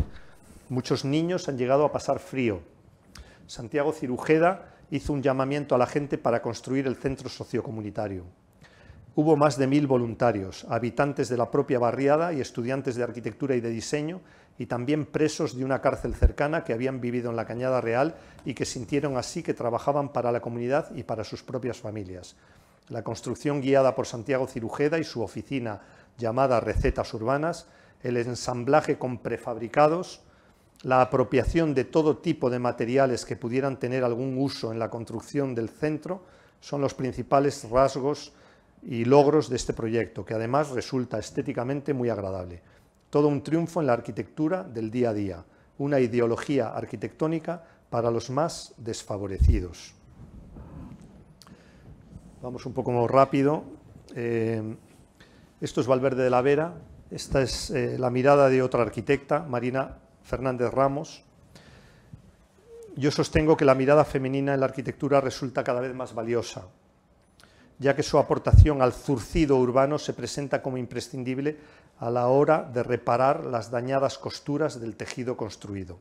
Muchos niños han llegado a pasar frío. Santiago Cirujeda hizo un llamamiento a la gente para construir el centro sociocomunitario. Hubo más de mil voluntarios, habitantes de la propia barriada y estudiantes de arquitectura y de diseño, y también presos de una cárcel cercana que habían vivido en la Cañada Real y que sintieron así que trabajaban para la comunidad y para sus propias familias. La construcción guiada por Santiago Cirujeda y su oficina llamada Recetas Urbanas, el ensamblaje con prefabricados, la apropiación de todo tipo de materiales que pudieran tener algún uso en la construcción del centro son los principales rasgos y logros de este proyecto, que además resulta estéticamente muy agradable. Todo un triunfo en la arquitectura del día a día, una ideología arquitectónica para los más desfavorecidos. Vamos un poco más rápido. Eh, esto es Valverde de la Vera. Esta es eh, la mirada de otra arquitecta, Marina Fernández Ramos. Yo sostengo que la mirada femenina en la arquitectura resulta cada vez más valiosa, ya que su aportación al zurcido urbano se presenta como imprescindible a la hora de reparar las dañadas costuras del tejido construido.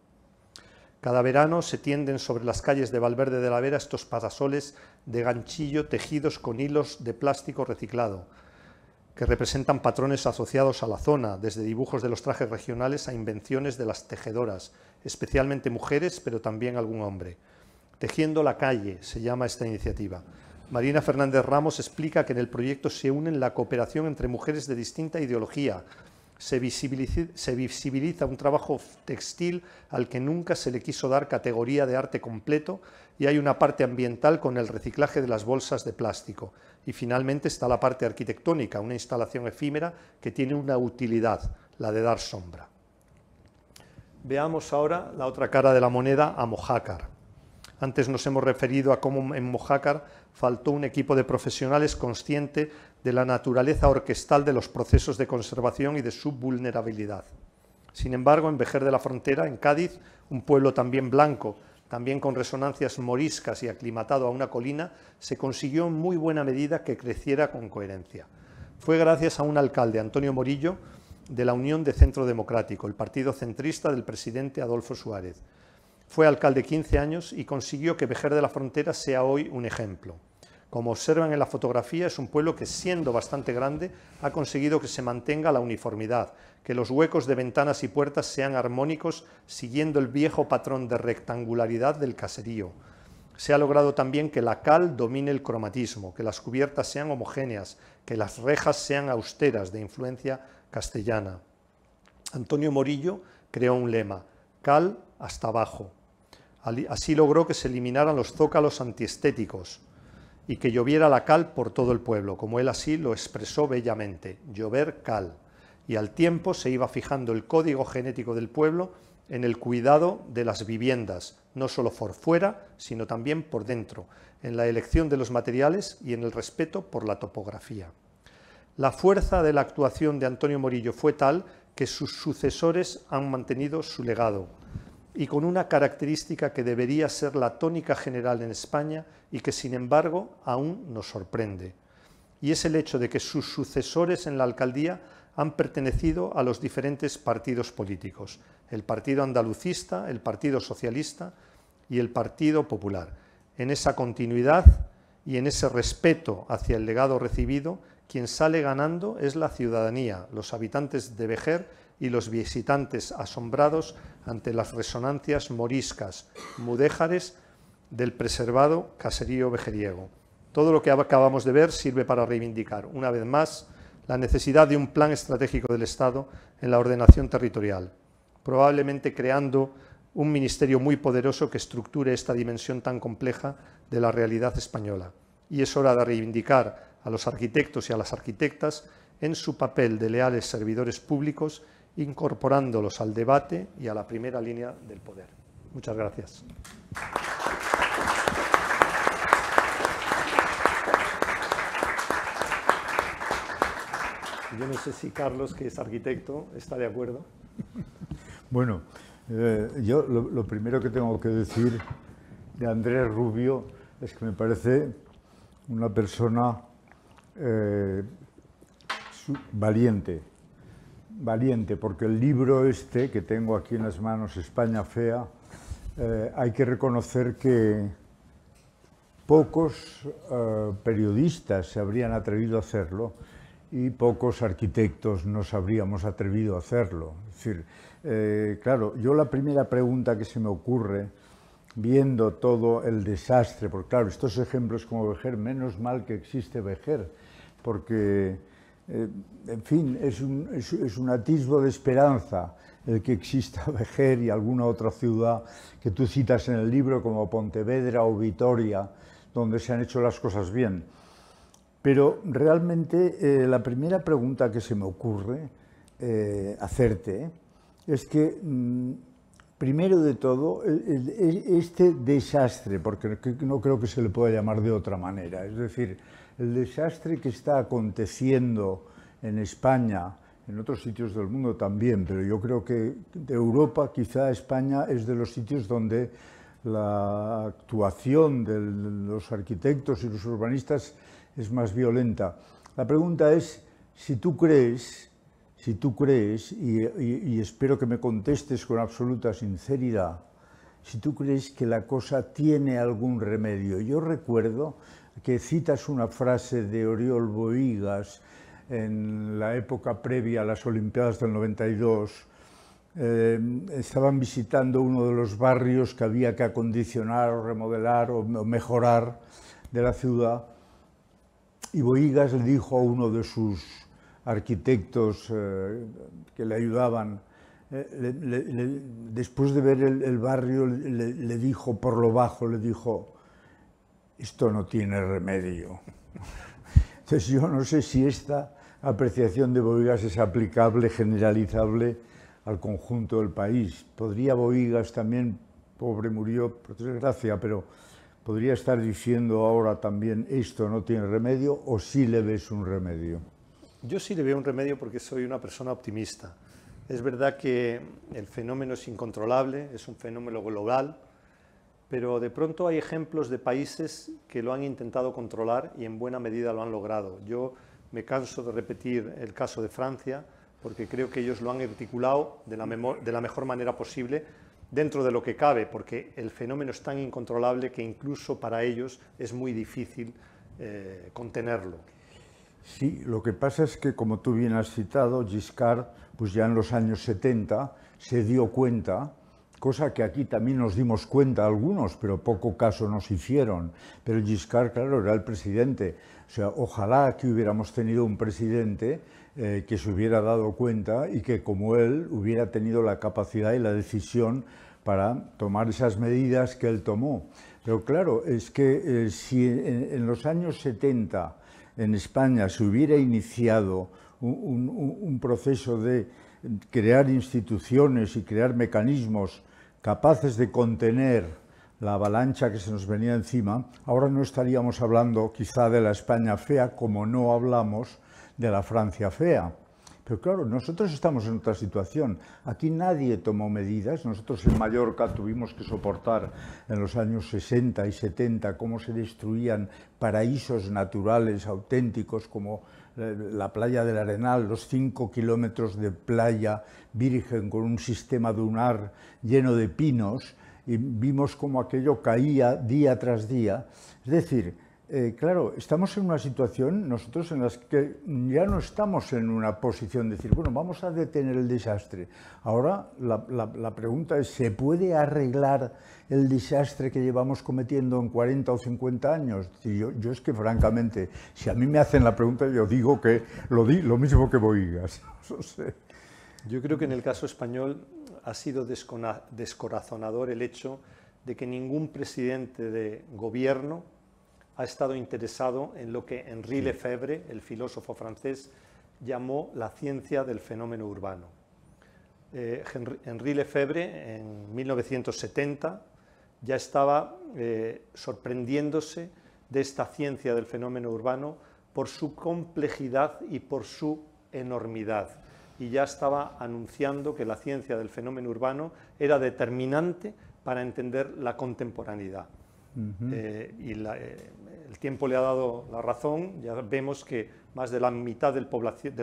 Cada verano se tienden sobre las calles de Valverde de la Vera estos parasoles de ganchillo tejidos con hilos de plástico reciclado, que representan patrones asociados a la zona, desde dibujos de los trajes regionales a invenciones de las tejedoras, especialmente mujeres, pero también algún hombre. Tejiendo la calle se llama esta iniciativa. Marina Fernández Ramos explica que en el proyecto se une la cooperación entre mujeres de distinta ideología. se visibiliza, un trabajo textil al que nunca se le quiso dar categoría de arte completo y hay una parte ambiental con el reciclaje de las bolsas de plástico. Y finalmente está la parte arquitectónica, una instalación efímera que tiene una utilidad, la de dar sombra. Veamos ahora la otra cara de la moneda a Mojácar. Antes nos hemos referido a cómo en Mojácar faltó un equipo de profesionales consciente de la naturaleza orquestal de los procesos de conservación y de su vulnerabilidad. Sin embargo, en Vejer de la Frontera, en Cádiz, un pueblo también blanco, también con resonancias moriscas y aclimatado a una colina, se consiguió en muy buena medida que creciera con coherencia. Fue gracias a un alcalde, Antonio Morillo, de la Unión de Centro Democrático, el partido centrista del presidente Adolfo Suárez, fue alcalde 15 años y consiguió que Vejer de la Frontera sea hoy un ejemplo. Como observan en la fotografía, es un pueblo que, siendo bastante grande, ha conseguido que se mantenga la uniformidad, que los huecos de ventanas y puertas sean armónicos, siguiendo el viejo patrón de rectangularidad del caserío. Se ha logrado también que la cal domine el cromatismo, que las cubiertas sean homogéneas, que las rejas sean austeras, de influencia castellana. Antonio Morillo creó un lema, cal hasta abajo, Así logró que se eliminaran los zócalos antiestéticos y que lloviera la cal por todo el pueblo, como él así lo expresó bellamente, llover cal. Y al tiempo se iba fijando el código genético del pueblo en el cuidado de las viviendas, no solo por fuera, sino también por dentro, en la elección de los materiales y en el respeto por la topografía. La fuerza de la actuación de Antonio Morillo fue tal que sus sucesores han mantenido su legado y con una característica que debería ser la tónica general en España y que sin embargo aún nos sorprende. Y es el hecho de que sus sucesores en la alcaldía han pertenecido a los diferentes partidos políticos, el Partido Andalucista, el Partido Socialista y el Partido Popular. En esa continuidad y en ese respeto hacia el legado recibido, quien sale ganando es la ciudadanía, los habitantes de Vejer y los visitantes asombrados ante las resonancias moriscas, mudéjares del preservado caserío vejeriego. Todo lo que acabamos de ver sirve para reivindicar, una vez más, la necesidad de un plan estratégico del Estado en la ordenación territorial, probablemente creando un ministerio muy poderoso que estructure esta dimensión tan compleja de la realidad española. Y es hora de reivindicar a los arquitectos y a las arquitectas en su papel de leales servidores públicos incorporándolos al debate y a la primera línea del poder. Muchas gracias. Yo no sé si Carlos, que es arquitecto, está de acuerdo. Bueno, eh, yo lo, primero que tengo que decir de Andrés Rubio es que me parece una persona eh, valiente, valiente, porque el libro este que tengo aquí en las manos, España Fea, eh, hay que reconocer que pocos eh, periodistas se habrían atrevido a hacerlo y pocos arquitectos nos habríamos atrevido a hacerlo. Es decir, eh, claro, yo la primera pregunta que se me ocurre, viendo todo el desastre, porque claro, estos ejemplos como Vejer, menos mal que existe Vejer, porque eh, en fin, es un, atisbo de esperanza el que exista (laughs) Vejer y alguna otra ciudad que tú citas en el libro como Pontevedra o Vitoria, donde se han hecho las cosas bien. Pero realmente eh, la primera pregunta que se me ocurre eh, hacerte es que, mm, primero de todo, este desastre, porque no creo que se le pueda llamar de otra manera, es decir, el desastre que está aconteciendo en España, en otros sitios del mundo también, pero yo creo que de Europa quizá España es de los sitios donde la actuación de los arquitectos y los urbanistas es más violenta. La pregunta es si tú crees, si tú crees, y espero que me contestes con absoluta sinceridad, si tú crees que la cosa tiene algún remedio. Yo recuerdo que citas una frase de Oriol Boigas en la época previa a las Olimpiadas del 92. Eh, estaban visitando uno de los barrios que había que acondicionar o remodelar o mejorar de la ciudad y Boigas le dijo a uno de sus arquitectos eh, que le ayudaban, eh, después de ver el barrio, le dijo por lo bajo, le dijo, esto no tiene remedio. Entonces yo no sé si esta apreciación de Boigas es aplicable, generalizable al conjunto del país. Podría Boigas también, pobre murió, por desgracia, pero podría estar diciendo ahora también esto no tiene remedio o sí le ves un remedio. Yo sí le veo un remedio porque soy una persona optimista. Es verdad que el fenómeno es incontrolable, es un fenómeno global, pero de pronto hay ejemplos de países que lo han intentado controlar y en buena medida lo han logrado. Yo me canso de repetir el caso de Francia, porque creo que ellos lo han articulado de la, mejor manera posible dentro de lo que cabe, porque el fenómeno es tan incontrolable que incluso para ellos es muy difícil eh, contenerlo. Sí, lo que pasa es que, como tú bien has citado, Giscard, pues ya en los años 70 se dio cuenta cosa que aquí también nos dimos cuenta algunos, pero poco caso nos hicieron. Pero Giscard, claro, era el presidente. O sea, ojalá que hubiéramos tenido un presidente eh, que se hubiera dado cuenta y que como él hubiera tenido la capacidad y la decisión para tomar esas medidas que él tomó. Pero claro, es que eh, si en, los años 70 en España se hubiera iniciado un proceso de crear instituciones y crear mecanismos capaces de contener la avalancha que se nos venía encima, ahora no estaríamos hablando quizá de la España fea como no hablamos de la Francia fea. Pero claro, nosotros estamos en otra situación. Aquí nadie tomó medidas. Nosotros en Mallorca tuvimos que soportar en los años 60 y 70 cómo se destruían paraísos naturales auténticos como la playa del Arenal, los cinco kilómetros de playa virgen con un sistema dunar lleno de pinos, y vimos cómo aquello caía día tras día. Es decir, eh, claro, estamos en una situación nosotros en la que ya no estamos en una posición de decir, bueno, vamos a detener el desastre. Ahora la, pregunta es, ¿se puede arreglar el desastre que llevamos cometiendo en 40 o 50 años? Yo, es que francamente, si a mí me hacen la pregunta, yo digo que lo, di, lo mismo que Boigas. (laughs) Yo creo que en el caso español ha sido descorazonador el hecho de que ningún presidente de gobierno ha estado interesado en lo que Henri Lefebvre, el filósofo francés, llamó la ciencia del fenómeno urbano. Eh, Henri Lefebvre, en 1970, ya estaba eh, sorprendiéndose de esta ciencia del fenómeno urbano por su complejidad y por su enormidad. Y ya estaba anunciando que la ciencia del fenómeno urbano era determinante para entender la contemporaneidad. Eh, y eh, el tiempo le ha dado la razón. Ya vemos que más de la mitad de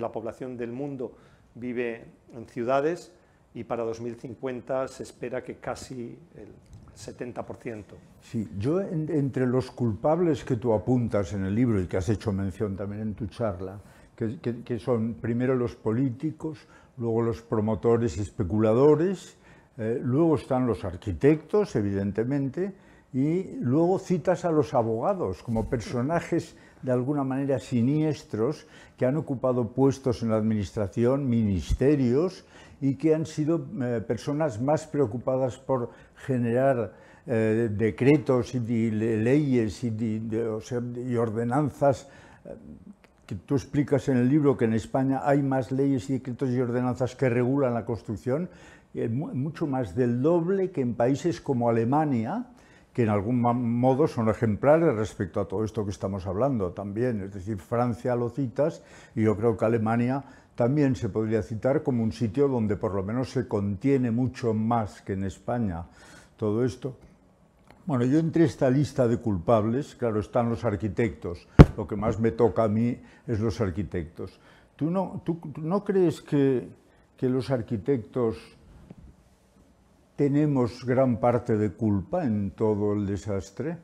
la población del mundo vive en ciudades y para 2050 se espera que casi el 70%. Sí, yo entre los culpables que tú apuntas en el libro y que has hecho mención también en tu charla, que, son primero los políticos, luego los promotores y especuladores, eh, luego están los arquitectos, evidentemente, y luego citas a los abogados como personajes de alguna manera siniestros que han ocupado puestos en la administración, ministerios y que han sido eh, personas más preocupadas por generar eh, decretos y, leyes y, ordenanzas que tú explicas en el libro que en España hay más leyes y decretos y ordenanzas que regulan la construcción, eh, mucho más del doble que en países como Alemania, que en algún modo son ejemplares respecto a todo esto que estamos hablando también. Es decir, Francia lo citas y yo creo que Alemania también se podría citar como un sitio donde por lo menos se contiene mucho más que en España todo esto. Bueno, yo entre esta lista de culpables, claro, están los arquitectos. Lo que más me toca a mí es los arquitectos. ¿Tú no, ¿tú no crees que, que los arquitectos tenemos gran parte de culpa en todo el desastre?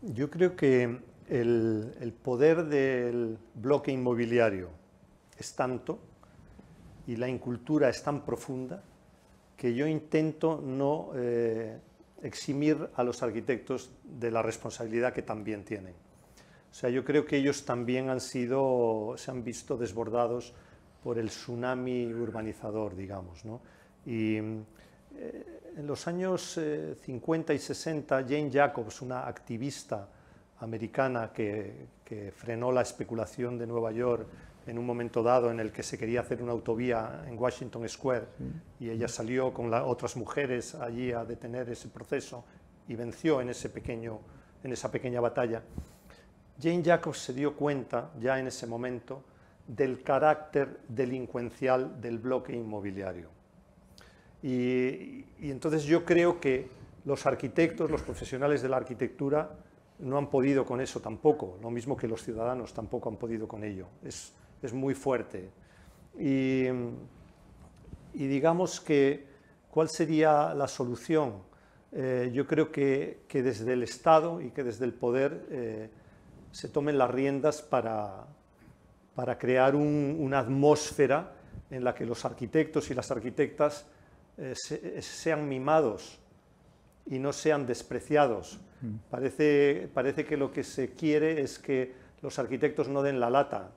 Yo creo que el, poder del bloque inmobiliario es tanto y la incultura es tan profunda que yo intento no eh, eximir a los arquitectos de la responsabilidad que también tienen. O sea, yo creo que ellos también han sido, se han visto desbordados por el tsunami urbanizador, digamos, ¿no? Y eh, en los años 50 eh, y 60, Jane Jacobs, una activista americana que, frenó la especulación de Nueva York en un momento dado en el que se quería hacer una autovía en Washington Square y ella salió con otras mujeres allí a detener ese proceso y venció en, en esa pequeña batalla. Jane Jacobs se dio cuenta ya en ese momento del carácter delincuencial del bloque inmobiliario y, entonces yo creo que los arquitectos, los profesionales de la arquitectura, no han podido con eso tampoco, lo mismo que los ciudadanos tampoco han podido con ello. Es, es muy fuerte. Y, digamos que, ¿cuál sería la solución? Eh, yo creo que, que, desde el Estado y que desde el poder eh, se tomen las riendas para, para crear una atmósfera en la que los arquitectos y las arquitectas eh, eh, sean mimados y no sean despreciados. Mm. Parece, que lo que se quiere es que los arquitectos no den la lata,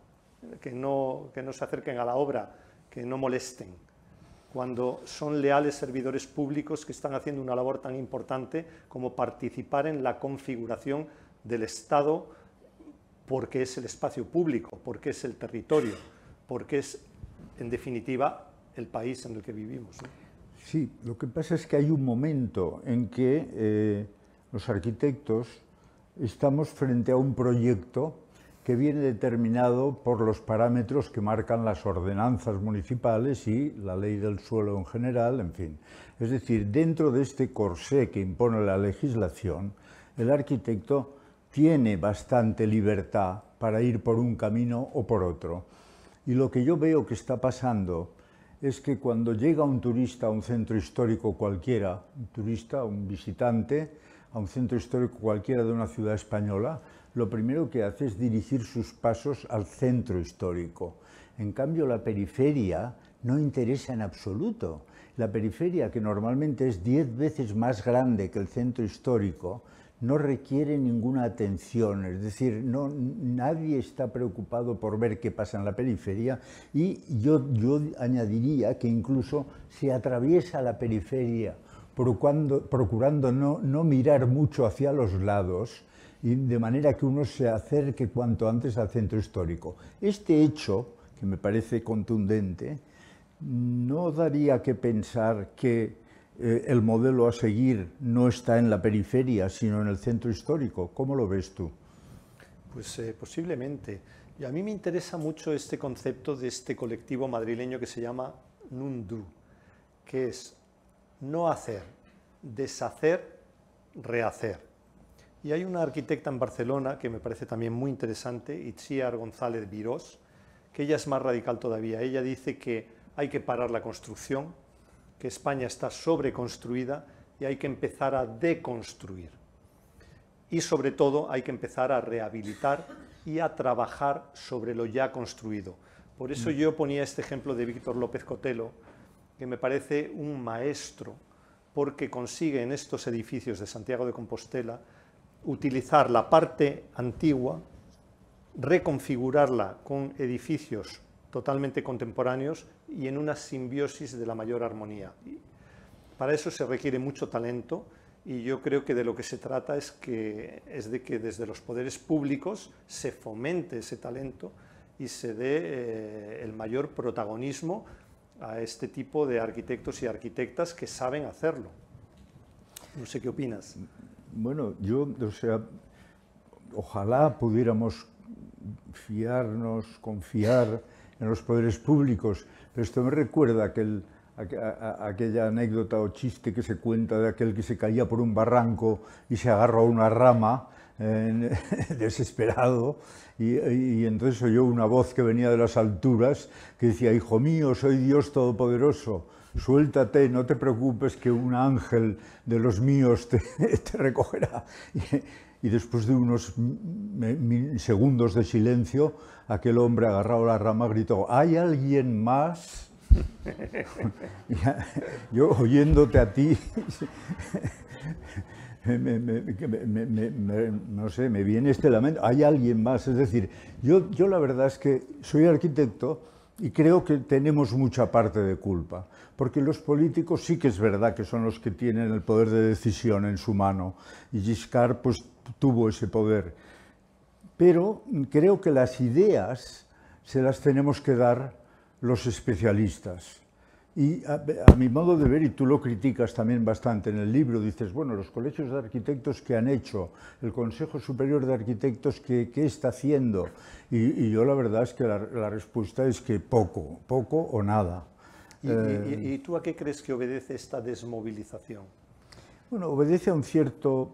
que no, se acerquen a la obra, que no molesten, cuando son leales servidores públicos que están haciendo una labor tan importante como participar en la configuración del Estado porque es el espacio público, porque es el territorio, porque es, en definitiva, el país en el que vivimos. Sí, lo que pasa es que hay un momento en que eh, los arquitectos estamos frente a un proyecto que viene determinado por los parámetros que marcan las ordenanzas municipales y la ley del suelo en general, en fin. Es decir, dentro de este corsé que impone la legislación, el arquitecto tiene bastante libertad para ir por un camino o por otro. Y lo que yo veo que está pasando es que cuando llega un turista a un centro histórico cualquiera, un turista, un visitante, a un centro histórico cualquiera de una ciudad española, lo primero que hace es dirigir sus pasos al centro histórico. En cambio, la periferia no interesa en absoluto. La periferia, que normalmente es diez veces más grande que el centro histórico, no requiere ninguna atención, es decir, no, nadie está preocupado por ver qué pasa en la periferia y yo, yo añadiría que incluso se atraviesa la periferia procurando, no, no, mirar mucho hacia los lados y de manera que uno se acerque cuanto antes al centro histórico. Este hecho, que me parece contundente, no daría que pensar que eh, el modelo a seguir no está en la periferia, sino en el centro histórico. ¿Cómo lo ves tú? Pues eh, posiblemente. Y a mí me interesa mucho este concepto de este colectivo madrileño que se llama Nundu, que es no hacer, deshacer, rehacer. Y hay una arquitecta en Barcelona que me parece también muy interesante, Itziar González Virós, que ella es más radical todavía. Ella dice que hay que parar la construcción, que España está sobreconstruida y hay que empezar a deconstruir. Y sobre todo hay que empezar a rehabilitar y a trabajar sobre lo ya construido. Por eso yo ponía este ejemplo de Víctor López Cotelo, que me parece un maestro, porque consigue en estos edificios de Santiago de Compostela utilizar la parte antigua, reconfigurarla con edificios totalmente contemporáneos y en una simbiosis de la mayor armonía. para eso se requiere mucho talento y yo creo que de lo que se trata es, que, es de que desde los poderes públicos se fomente ese talento y se dé eh, el mayor protagonismo a este tipo de arquitectos y arquitectas que saben hacerlo. No sé qué opinas. Bueno, yo, o sea, ojalá pudiéramos fiarnos, confiar en los poderes públicos. Pero esto me recuerda aquel, aquella anécdota o chiste que se cuenta de aquel que se caía por un barranco y se agarró a una rama eh, (laughs) desesperado y, entonces oyó una voz que venía de las alturas que decía, hijo mío, soy Dios Todopoderoso. Suéltate, no te preocupes que un ángel de los míos te, (laughs) te recogerá y después de unos segundos de silencio, aquel hombre agarrado la rama gritó, ¿hay alguien más? (laughs) Yo oyéndote a ti, (laughs) no sé, me viene este lamento, ¿hay alguien más? Es decir, yo, yo la verdad es que soy arquitecto y creo que tenemos mucha parte de culpa, porque los políticos sí que es verdad que son los que tienen el poder de decisión en su mano. Y Giscard pues tuvo ese poder. Pero creo que las ideas se las tenemos que dar los especialistas. Y a, mi modo de ver, y tú lo criticas también bastante en el libro, dices, bueno, los colegios de arquitectos que han hecho, el Consejo Superior de Arquitectos, ¿qué, está haciendo? Y, yo la verdad es que la, respuesta es que poco, poco o nada. ¿Y, eh, y tú a qué crees que obedece esta desmovilización? Bueno, obedece a un cierto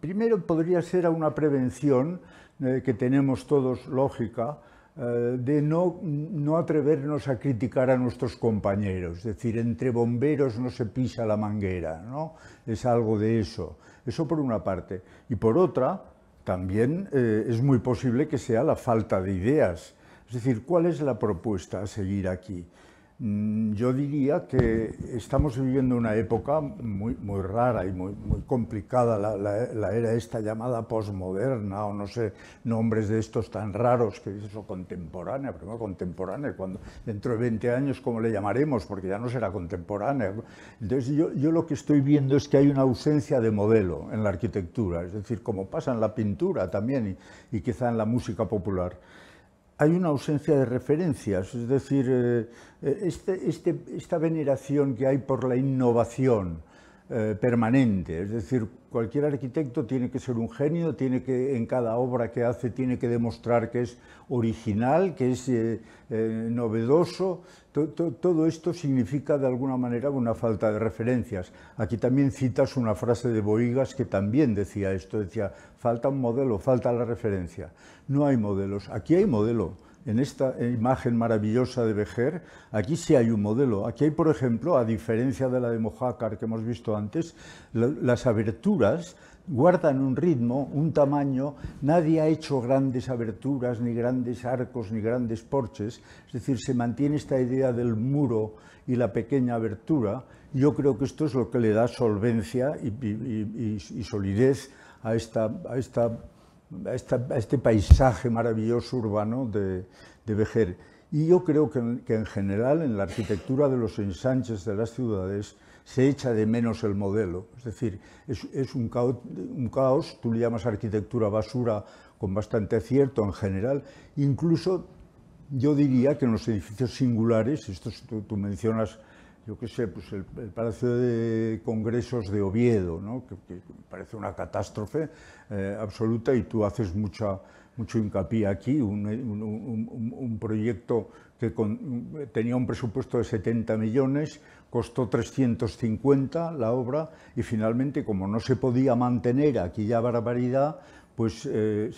primero podría ser una prevención eh, que tenemos todos lógica eh, de no, no, atrevernos a criticar a nuestros compañeros, es decir, entre bomberos no se pisa la manguera, ¿no? Es algo de eso. Eso por una parte. Y por otra, también eh, es muy posible que sea la falta de ideas, es decir, ¿cuál es la propuesta a seguir aquí? Mm, yo diría que estamos viviendo una época muy, muy rara y muy, complicada, la, era esta llamada posmoderna o no sé, nombres de estos tan raros que dices, o contemporánea, primero contemporánea, cuando, dentro de 20 años, ¿cómo le llamaremos? Porque ya no será contemporánea. Entonces yo, lo que estoy viendo es que hay una ausencia de modelo en la arquitectura, es decir, como pasa en la pintura también y, y quizá en la música popular hay una ausencia de referencias, es decir, eh, eh, este, este, esta veneración que hay por la innovación eh, permanente, es decir, cualquier arquitecto tiene que ser un genio, tiene que en cada obra que hace tiene que demostrar que es original, que es novedoso, todo esto significa de alguna manera una falta de referencias. Aquí también citas una frase de Boigas que también decía esto, decía, falta un modelo, falta la referencia. No hay modelos, aquí hay modelo. En esta imagen maravillosa de Bejer, aquí sí hay un modelo. Aquí hay, por ejemplo, a diferencia de la de Mojácar que hemos visto antes, las aberturas guardan un ritmo, un tamaño, nadie ha hecho grandes aberturas, ni grandes arcos, ni grandes porches, es decir, se mantiene esta idea del muro y la pequeña abertura, yo creo que esto es lo que le da solvencia y, solidez a, este paisaje maravilloso urbano de, Vejer. Y yo creo que en general en la arquitectura de los ensanches de las ciudades, se echa de menos el modelo. Es decir, es, un, caos, un, caos, tú le llamas arquitectura basura con bastante acierto en general, incluso yo diría que en los edificios singulares, esto tú, mencionas yo qué sé, pues el, Palacio de Congresos de Oviedo, ¿no? que, parece una catástrofe eh, absoluta y tú haces mucha mucho hincapié aquí, un, proyecto que tenía un presupuesto de 70 millones, costó 350 la obra y finalmente, como no se podía mantener aquella barbaridad, pues eh,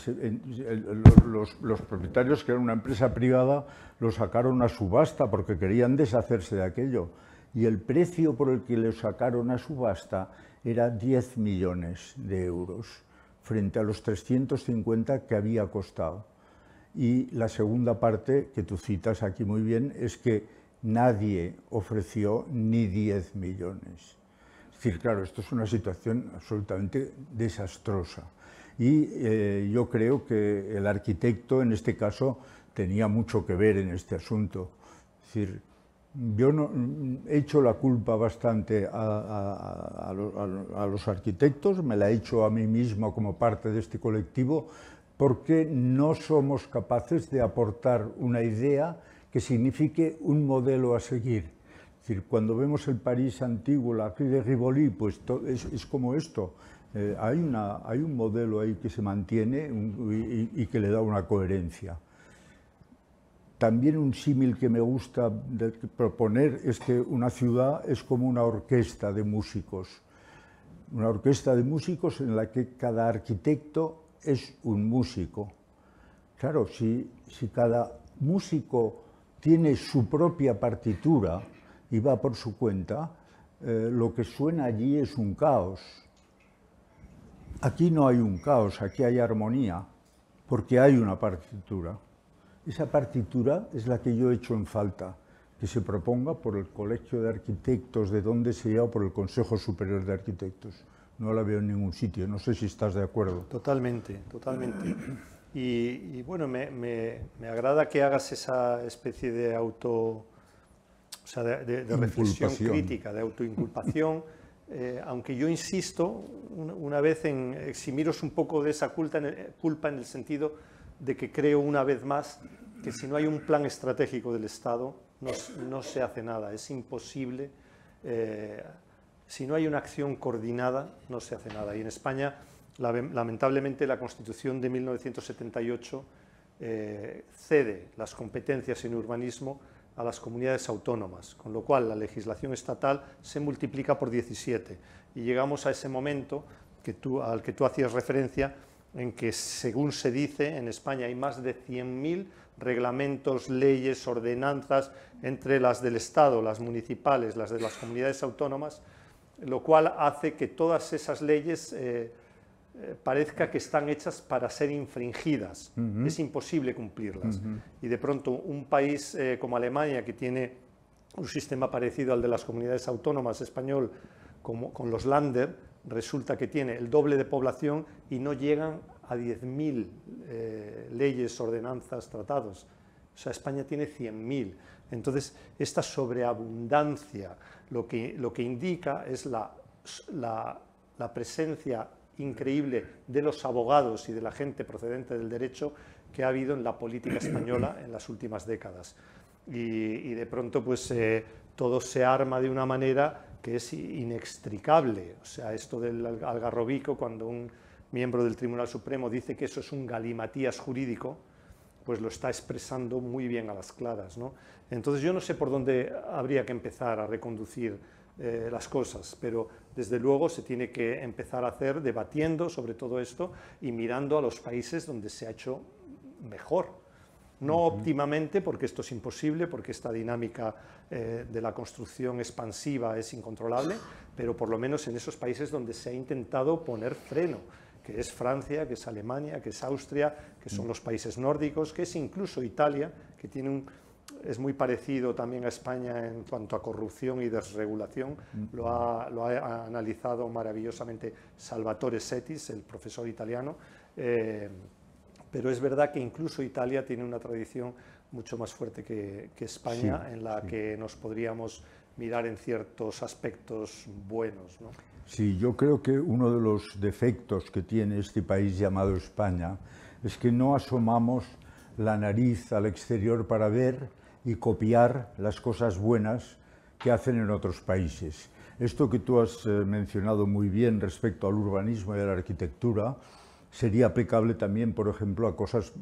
los, los, propietarios, que era una empresa privada, lo sacaron a subasta porque querían deshacerse de aquello. Y el precio por el que lo sacaron a subasta era 10 millones de euros frente a los 350 que había costado. Y la segunda parte, que tú citas aquí muy bien, es que nadie ofreció ni 10 millones. Es decir, claro, esto es una situación absolutamente desastrosa. Y eh, yo creo que el arquitecto, en este caso, tenía mucho que ver en este asunto. Es decir, yo he hecho la culpa bastante a, los arquitectos, me la he hecho a mí mismo como parte de este colectivo, porque no somos capaces de aportar una idea que signifique un modelo a seguir. Es decir, cuando vemos el París antiguo, la Rue de Rivoli, pues es, como esto. Eh, hay, un modelo ahí que se mantiene y que le da una coherencia. También un símil que me gusta proponer es que una ciudad es como una orquesta de músicos, una orquesta de músicos en la que cada arquitecto es un músico. Claro, si, cada músico tiene su propia partitura y va por su cuenta, eh, lo que suena allí es un caos. Aquí no hay un caos, aquí hay armonía, porque hay una partitura. Esa partitura es la que yo he hecho en falta, que se proponga por el Colegio de Arquitectos de donde sea o por el Consejo Superior de Arquitectos. No la veo en ningún sitio, no sé si estás de acuerdo. Totalmente, totalmente. Y, bueno, me, agrada que hagas esa especie de auto, o sea, de, reflexión crítica, de autoinculpación. (laughs) Eh, aunque yo insisto una, vez en eximiros un poco de esa culpa en el sentido de que creo una vez más que si no hay un plan estratégico del Estado, no, se hace nada. Es imposible. Eh, si no hay una acción coordinada, no se hace nada. Y en España, lamentablemente, la Constitución de 1978 eh, cede las competencias en urbanismo a las comunidades autónomas, con lo cual la legislación estatal se multiplica por 17 y llegamos a ese momento que al que tú hacías referencia en que, según se dice, en España hay más de 100.000 reglamentos, leyes, ordenanzas entre las del Estado, las municipales, las de las comunidades autónomas, lo cual hace que todas esas leyes eh, eh parezca que están hechas para ser infringidas. Es imposible cumplirlas. Y de pronto un país eh, como Alemania, que tiene un sistema parecido al de las comunidades autónomas español, como, con los Lander resulta que tiene el doble de población y no llegan a 10.000 eh, leyes, ordenanzas, tratados. O sea, España tiene 100.000. Entonces, esta sobreabundancia lo que, lo que indica es la, la, presencia increíble de los abogados y de la gente procedente del derecho que ha habido en la política española en las últimas décadas. Y, de pronto, pues eh, todo se arma de una manera que es inextricable. O sea, esto del algarrobico, cuando un miembro del Tribunal Supremo dice que eso es un galimatías jurídico, pues lo está expresando muy bien a las claras. Entonces yo no sé por dónde habría que empezar a reconducir eh, las cosas, pero desde luego se tiene que empezar a hacer debatiendo sobre todo esto y mirando a los países donde se ha hecho mejor no óptimamente, porque esto es imposible, porque esta dinámica eh, de la construcción expansiva es incontrolable, pero por lo menos en esos países donde se ha intentado poner freno que es Francia, que es Alemania, que es Austria, que son los países nórdicos, que es incluso Italia, que tiene un, es muy parecido también a España en cuanto a corrupción y desregulación. Lo ha, analizado maravillosamente Salvatore Setis, el profesor italiano. Eh, pero es verdad que incluso Italia tiene una tradición mucho más fuerte que, España, en la que nos podríamos mirar en ciertos aspectos buenos. Sí, yo creo que uno de los defectos que tiene este país llamado España es que no asomamos la nariz al exterior para ver y copiar las cosas buenas que hacen en otros países. Esto que tú has eh, mencionado muy bien respecto al urbanismo y a la arquitectura, sería aplicable también, por ejemplo, a cosas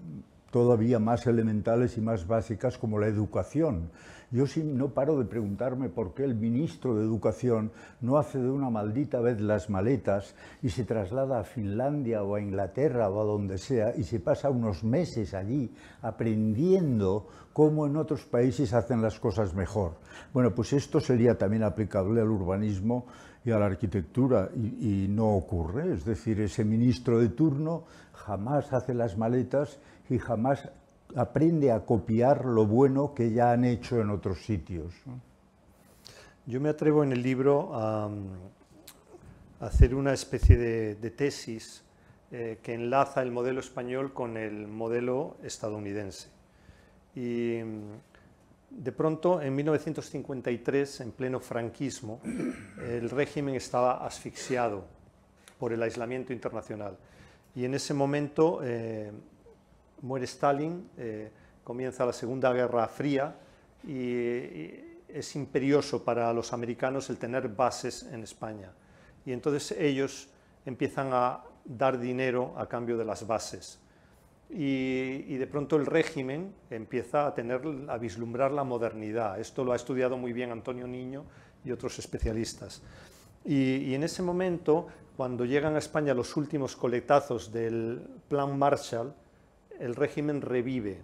todavía más elementales y más básicas como la educación. Yo sí no paro de preguntarme por qué el ministro de Educación no hace de una maldita vez las maletas y se traslada a Finlandia o a Inglaterra o a donde sea y se pasa unos meses allí aprendiendo cómo en otros países hacen las cosas mejor. Bueno, pues esto sería también aplicable al urbanismo y a la arquitectura y, no ocurre. Es decir, ese ministro de turno jamás hace las maletas y jamás aprende a copiar lo bueno que ya han hecho en otros sitios. Yo me atrevo en el libro a, hacer una especie de, tesis eh, que enlaza el modelo español con el modelo estadounidense. Y de pronto, en 1953, en pleno franquismo, el régimen estaba asfixiado por el aislamiento internacional. Y en ese momento eh, muere Stalin, eh, comienza la Segunda Guerra Fría y, y, es imperioso para los americanos el tener bases en España. Y entonces ellos empiezan a dar dinero a cambio de las bases. Y, de pronto el régimen empieza a, tener, a vislumbrar la modernidad. Esto lo ha estudiado muy bien Antonio Niño y otros especialistas. Y, en ese momento, cuando llegan a España los últimos colectazos del Plan Marshall, el régimen revive.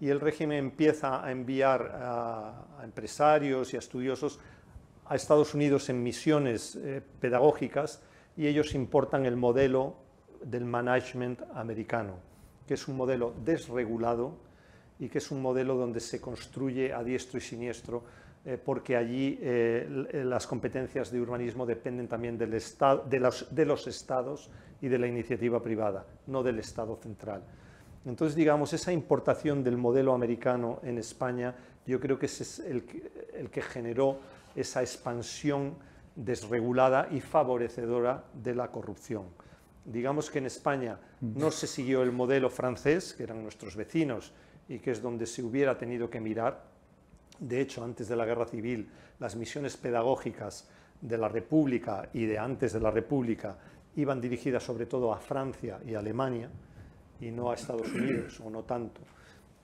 Y el régimen empieza a enviar a, empresarios y a estudiosos a Estados Unidos en misiones eh, pedagógicas y ellos importan el modelo del management americano que es un modelo desregulado y que es un modelo donde se construye a diestro y siniestro, eh, porque allí eh, las competencias de urbanismo dependen también del de, los, de los estados y de la iniciativa privada, no del Estado central. Entonces, digamos, esa importación del modelo americano en España, yo creo que es el que generó esa expansión desregulada y favorecedora de la corrupción digamos que en España mm. no se siguió el modelo francés, que eran nuestros vecinos y que es donde se hubiera tenido que mirar. De hecho, antes de la Guerra Civil, las misiones pedagógicas de la República y de antes de la República iban dirigidas sobre todo a Francia y Alemania y no a Estados Unidos, o no tanto.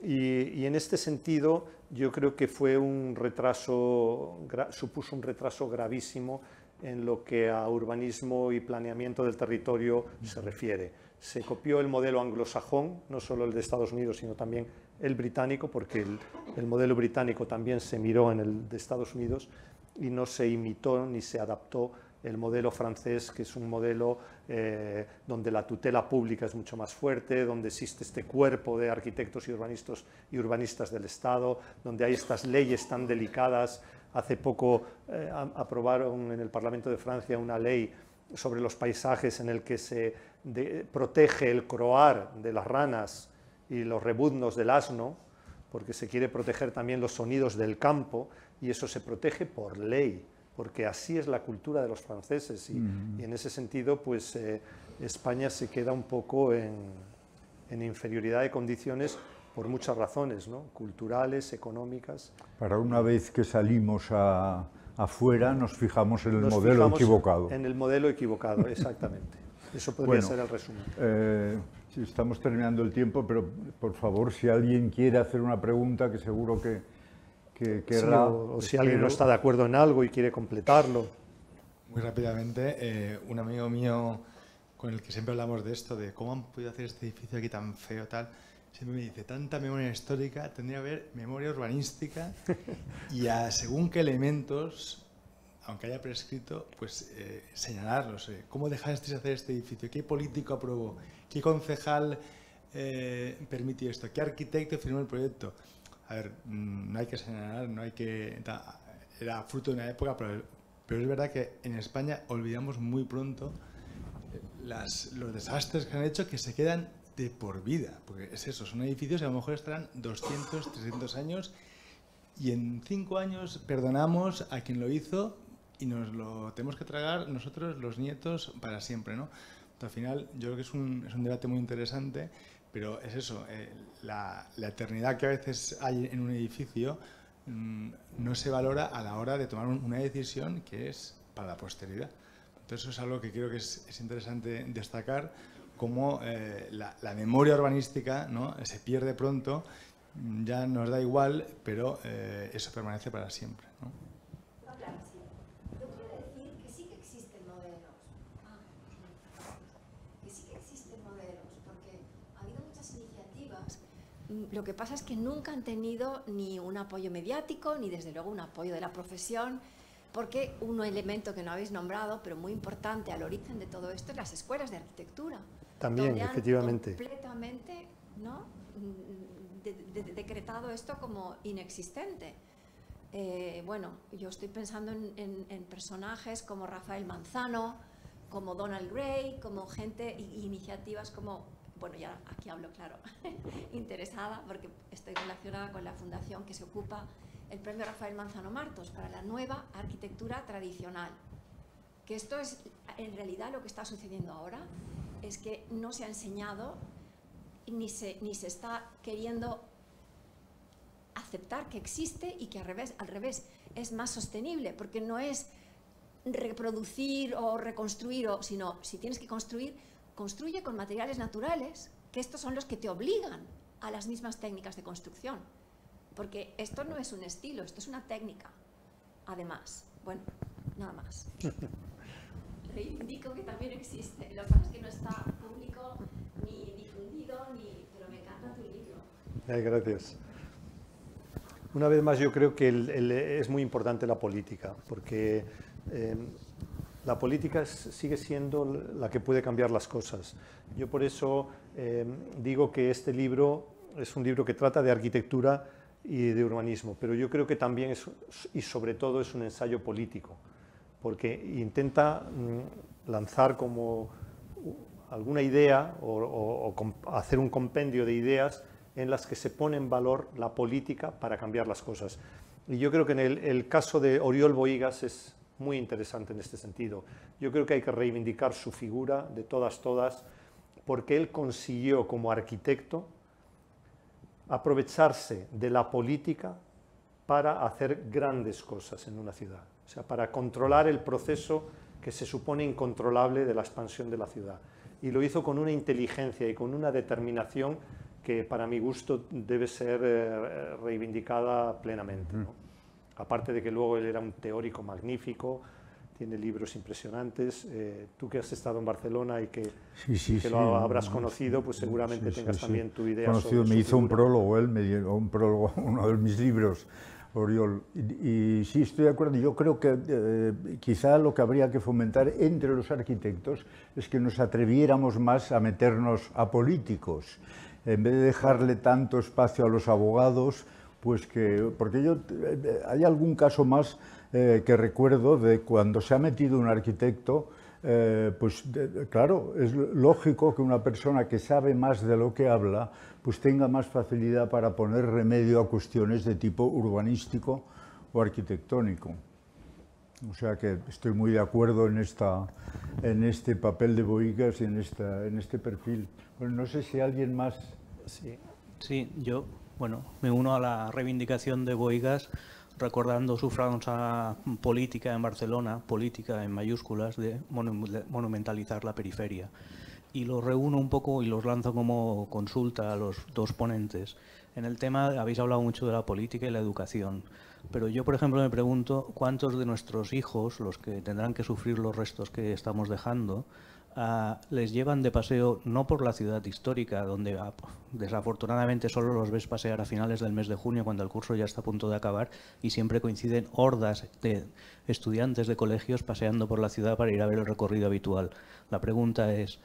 Y, en este sentido, yo creo que fue un retraso, supuso un retraso gravísimo en lo que a urbanismo y planeamiento del territorio se refiere. Se copió el modelo anglosajón, no solo el de Estados Unidos, sino también el británico, porque el, modelo británico también se miró en el de Estados Unidos y no se imitó ni se adaptó el modelo francés, que es un modelo eh, donde la tutela pública es mucho más fuerte, donde existe este cuerpo de arquitectos y urbanistas del Estado, donde hay estas leyes tan delicadas Hace poco eh, aprobaron en el Parlamento de Francia una ley sobre los paisajes en el que se protege el croar de las ranas y los rebuznos del asno, porque se quiere proteger también los sonidos del campo y eso se protege por ley, porque así es la cultura de los franceses y, en ese sentido pues eh, España se queda un poco en inferioridad de condiciones por muchas razones, ¿no? culturales, económicas. Para una vez que salimos a, afuera, nos fijamos en el modelo equivocado. En el modelo equivocado, exactamente. Eso podría ser el resumen. Eh, estamos terminando el tiempo, pero por favor, si alguien quiere hacer una pregunta, que seguro que, querrá. o, si alguien no está de acuerdo en algo y quiere completarlo. Muy rápidamente, eh, un amigo mío con el que siempre hablamos de esto, de cómo han podido hacer este edificio aquí tan feo, tal Siempre me dice, tanta memoria histórica, tendría que haber memoria urbanística y según qué elementos, aunque haya prescrito, pues eh, señalarlos. Eh, ¿Cómo dejasteis hacer este edificio? ¿Qué político aprobó? ¿Qué concejal eh, permitió esto? ¿Qué arquitecto firmó el proyecto? A ver, mm, no hay que señalar, no hay que... Era fruto de una época, pero, pero es verdad que en España olvidamos muy pronto los desastres que han hecho que se quedan de por vida, porque es eso, son edificios que a lo mejor estarán 200, 300 años y en 5 años perdonamos a quien lo hizo y nos lo tenemos que tragar nosotros, los nietos, para siempre, ¿no? al final, yo creo que es un, debate muy interesante, pero es eso, eh, la, eternidad que a veces hay en un edificio mm, no se valora a la hora de tomar una decisión que es para la posteridad. Entonces, eso es algo que creo que es interesante destacar como eh, la, memoria urbanística se pierde pronto, ya nos da igual, pero eh, eso permanece para siempre. ¿no? lo que pasa es que nunca han tenido ni un apoyo mediático, ni desde luego un apoyo de la profesión, porque un elemento que no habéis nombrado, pero muy importante al origen de todo esto, es las escuelas de arquitectura. También, efectivamente. Completamente, mm, decretado esto como inexistente. Eh, bueno, yo estoy pensando en, personajes como Rafael Manzano, como Donald Gray, como gente, e iniciativas como, bueno, ya aquí hablo claro, (laughs) interesada porque estoy relacionada con la fundación que se ocupa el premio Rafael Manzano Martos para la nueva arquitectura tradicional. Que esto es en realidad lo que está sucediendo ahora es que no se ha enseñado ni se, ni se está queriendo aceptar que existe y que al revés, al revés es más sostenible, porque no es reproducir o reconstruir, o, sino si tienes que construir, construye con materiales naturales, que estos son los que te obligan a las mismas técnicas de construcción, porque esto no es un estilo, esto es una técnica, además. Bueno, nada más. (laughs) indico que también existe. Lo que pasa es que no está público ni difundido, pero me encanta tu libro. gracias. Una vez más, yo creo que es muy importante la política, porque em, la política sigue siendo la que puede cambiar las cosas. Yo por eso em, digo que este libro es un libro que trata de arquitectura y de urbanismo, pero yo creo que también es, y sobre todo es un ensayo político porque intenta mm, lanzar como alguna idea o, hacer un compendio de ideas en las que se pone en valor la política para cambiar las cosas. Y yo creo que en el, el caso de Oriol Boigas es muy interesante en este sentido. Yo creo que hay que reivindicar su figura de todas, todas, porque él consiguió como arquitecto aprovecharse de la política para hacer grandes cosas en una ciudad o sea, para controlar el proceso que se supone incontrolable de la expansión de la ciudad. Y lo hizo con una inteligencia y con una determinación que para mi gusto debe ser eh, reivindicada plenamente. Mm. Aparte de que luego él era un teórico magnífico, tiene libros impresionantes. Eh, tú que has estado en Barcelona y que, lo habrás conocido, pues seguramente tengas también tu idea. me hizo un prólogo, me un prólogo (laughs) uno de mis libros Oriol. Y, sí, estoy de acuerdo. Yo creo que eh, quizá lo que habría que fomentar entre los arquitectos es que nos atreviéramos más a meternos a políticos, en vez de dejarle tanto espacio a los abogados, pues que, porque yo, eh, hay algún caso más eh, que recuerdo de cuando se ha metido un arquitecto, pues claro, es lógico que una persona que sabe más de lo que habla, pues tenga más facilidad para poner remedio a cuestiones de tipo urbanístico o arquitectónico. O sea que estoy muy de acuerdo en, este papel de Boigas y en, este perfil. no sé si alguien más... Sí, sí, yo bueno, me uno a la reivindicación de Boigas recordando su franza política en Barcelona, política en mayúsculas, de monumentalizar la periferia y los reúno un poco y los lanzo como consulta a los dos ponentes. En el tema habéis hablado mucho de la política y la educación, pero yo, por ejemplo, me pregunto cuántos de nuestros hijos, los que tendrán que sufrir los restos que estamos dejando, ah, les llevan de paseo no por la ciudad histórica, donde ah, desafortunadamente solo los ves pasear a finales del mes de junio, cuando el curso ya está a punto de acabar, y siempre coinciden hordas de estudiantes de colegios paseando por la ciudad para ir a ver el recorrido habitual. La pregunta es,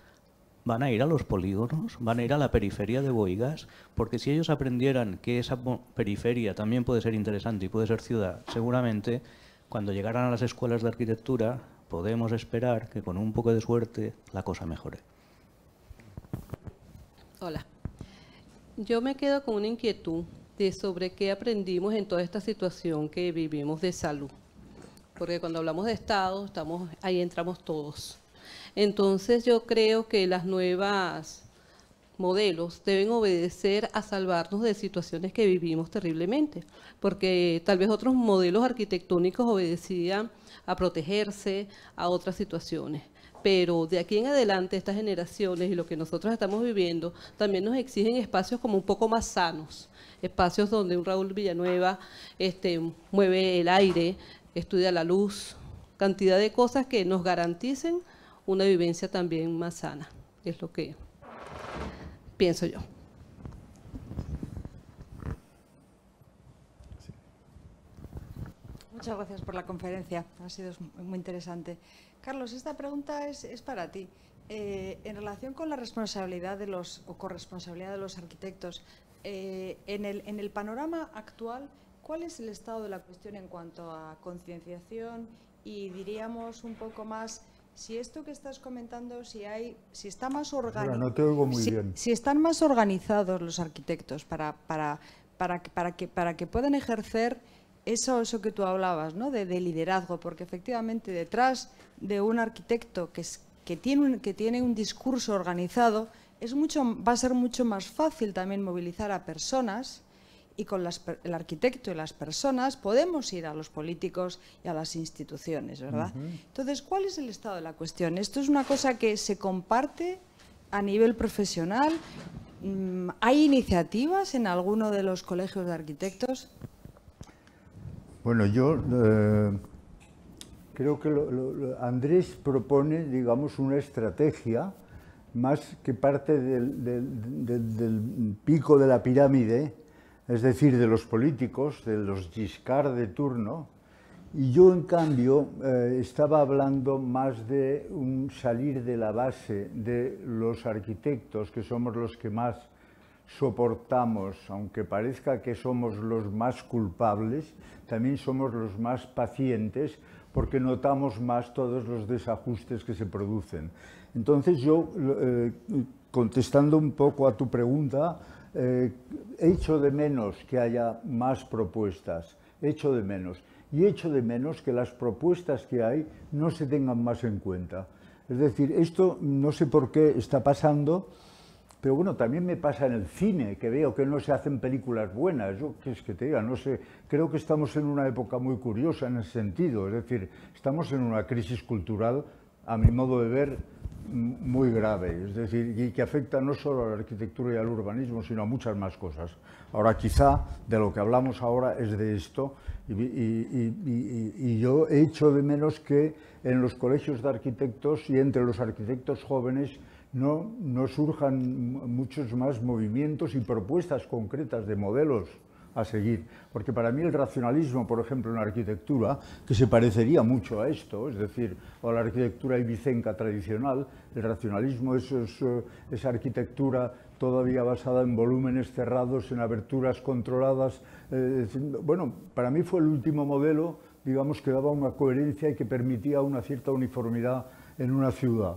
van a ir a los polígonos, van a ir a la periferia de Boigas, porque si ellos aprendieran que esa periferia también puede ser interesante y puede ser ciudad, seguramente cuando llegaran a las escuelas de arquitectura podemos esperar que con un poco de suerte la cosa mejore. Hola. Yo me quedo con una inquietud de sobre qué aprendimos en toda esta situación que vivimos de salud. Porque cuando hablamos de Estado, estamos, ahí entramos todos. Entonces yo creo que las nuevas modelos deben obedecer a salvarnos de situaciones que vivimos terriblemente, porque tal vez otros modelos arquitectónicos obedecían a protegerse a otras situaciones. Pero de aquí en adelante estas generaciones y lo que nosotros estamos viviendo también nos exigen espacios como un poco más sanos, espacios donde un Raúl Villanueva este, mueve el aire, estudia la luz, cantidad de cosas que nos garanticen una vivencia también más sana, es lo que pienso yo. Muchas gracias por la conferencia, ha sido muy interesante. Carlos, esta pregunta es, para ti. Eh, en relación con la responsabilidad de los o corresponsabilidad de los arquitectos, eh, el, en el panorama actual, ¿cuál es el estado de la cuestión en cuanto a concienciación y diríamos un poco más si esto que estás comentando, si hay, si está más organizado, si, están más organizados los arquitectos para, para, para, para que, para que puedan ejercer eso, eso que tú hablabas, ¿no? De, liderazgo, porque efectivamente detrás de un arquitecto que, es, que, tiene un, que tiene un discurso organizado, es mucho, va a ser mucho más fácil también movilizar a personas y con el arquitecto y las personas podemos ir a los políticos y a las instituciones, ¿verdad? Entonces, ¿cuál es el estado de la cuestión? Esto es una cosa que se comparte a nivel profesional. Mm, ¿Hay iniciativas en alguno de los colegios de arquitectos? Bueno, yo eh, creo que Andrés propone, digamos, una estrategia más que parte del pico de la pirámide, es decir, de los políticos, de los Giscard de turno, y yo, en cambio, eh, estaba hablando más de un salir de la base de los arquitectos, que somos los que más soportamos, aunque parezca que somos los más culpables, también somos los más pacientes porque notamos más todos los desajustes que se producen. Entonces yo, eh, contestando un poco a tu pregunta, he eh, hecho de menos que haya más propuestas, hecho de menos. Y hecho de menos que las propuestas que hay no se tengan más en cuenta. Es decir, esto no sé por qué está pasando, pero bueno, también me pasa en el cine, que veo que no se hacen películas buenas. Yo, ¿qué es que te diga? No sé, creo que estamos en una época muy curiosa en ese sentido. Es decir, estamos en una crisis cultural, a mi modo de ver, muy grave, es decir, y que afecta no solo a la arquitectura y al urbanismo, sino a muchas más cosas. Ahora, quizá de lo que hablamos ahora es de esto, y, yo he hecho de menos que en los colegios de arquitectos y entre los arquitectos jóvenes no, no surjan muchos más movimientos y propuestas concretas de modelos a seguir. Porque para mí el racionalismo, por ejemplo, en arquitectura, que se parecería mucho a esto, es decir, a la arquitectura ibicenca tradicional, el racionalismo es, es eh, esa arquitectura todavía basada en volúmenes cerrados, en aberturas controladas. Eh, bueno, para mí fue el último modelo, digamos, que daba una coherencia y que permitía una cierta uniformidad en una ciudad.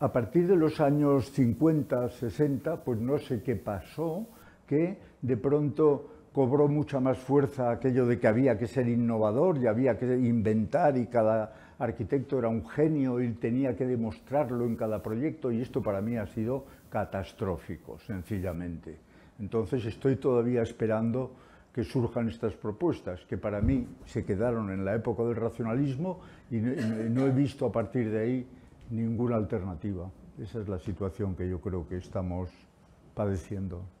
A partir de los años 50, 60, pues no sé qué pasó, que de pronto cobró mucha más fuerza aquello de que había que ser innovador y había que inventar y cada arquitecto era un genio y tenía que demostrarlo en cada proyecto y esto para mí ha sido catastrófico, sencillamente. Entonces estoy todavía esperando que surjan estas propuestas, que para mí se quedaron en la época del racionalismo y no he visto a partir de ahí ninguna alternativa. Esa es la situación que yo creo que estamos padeciendo.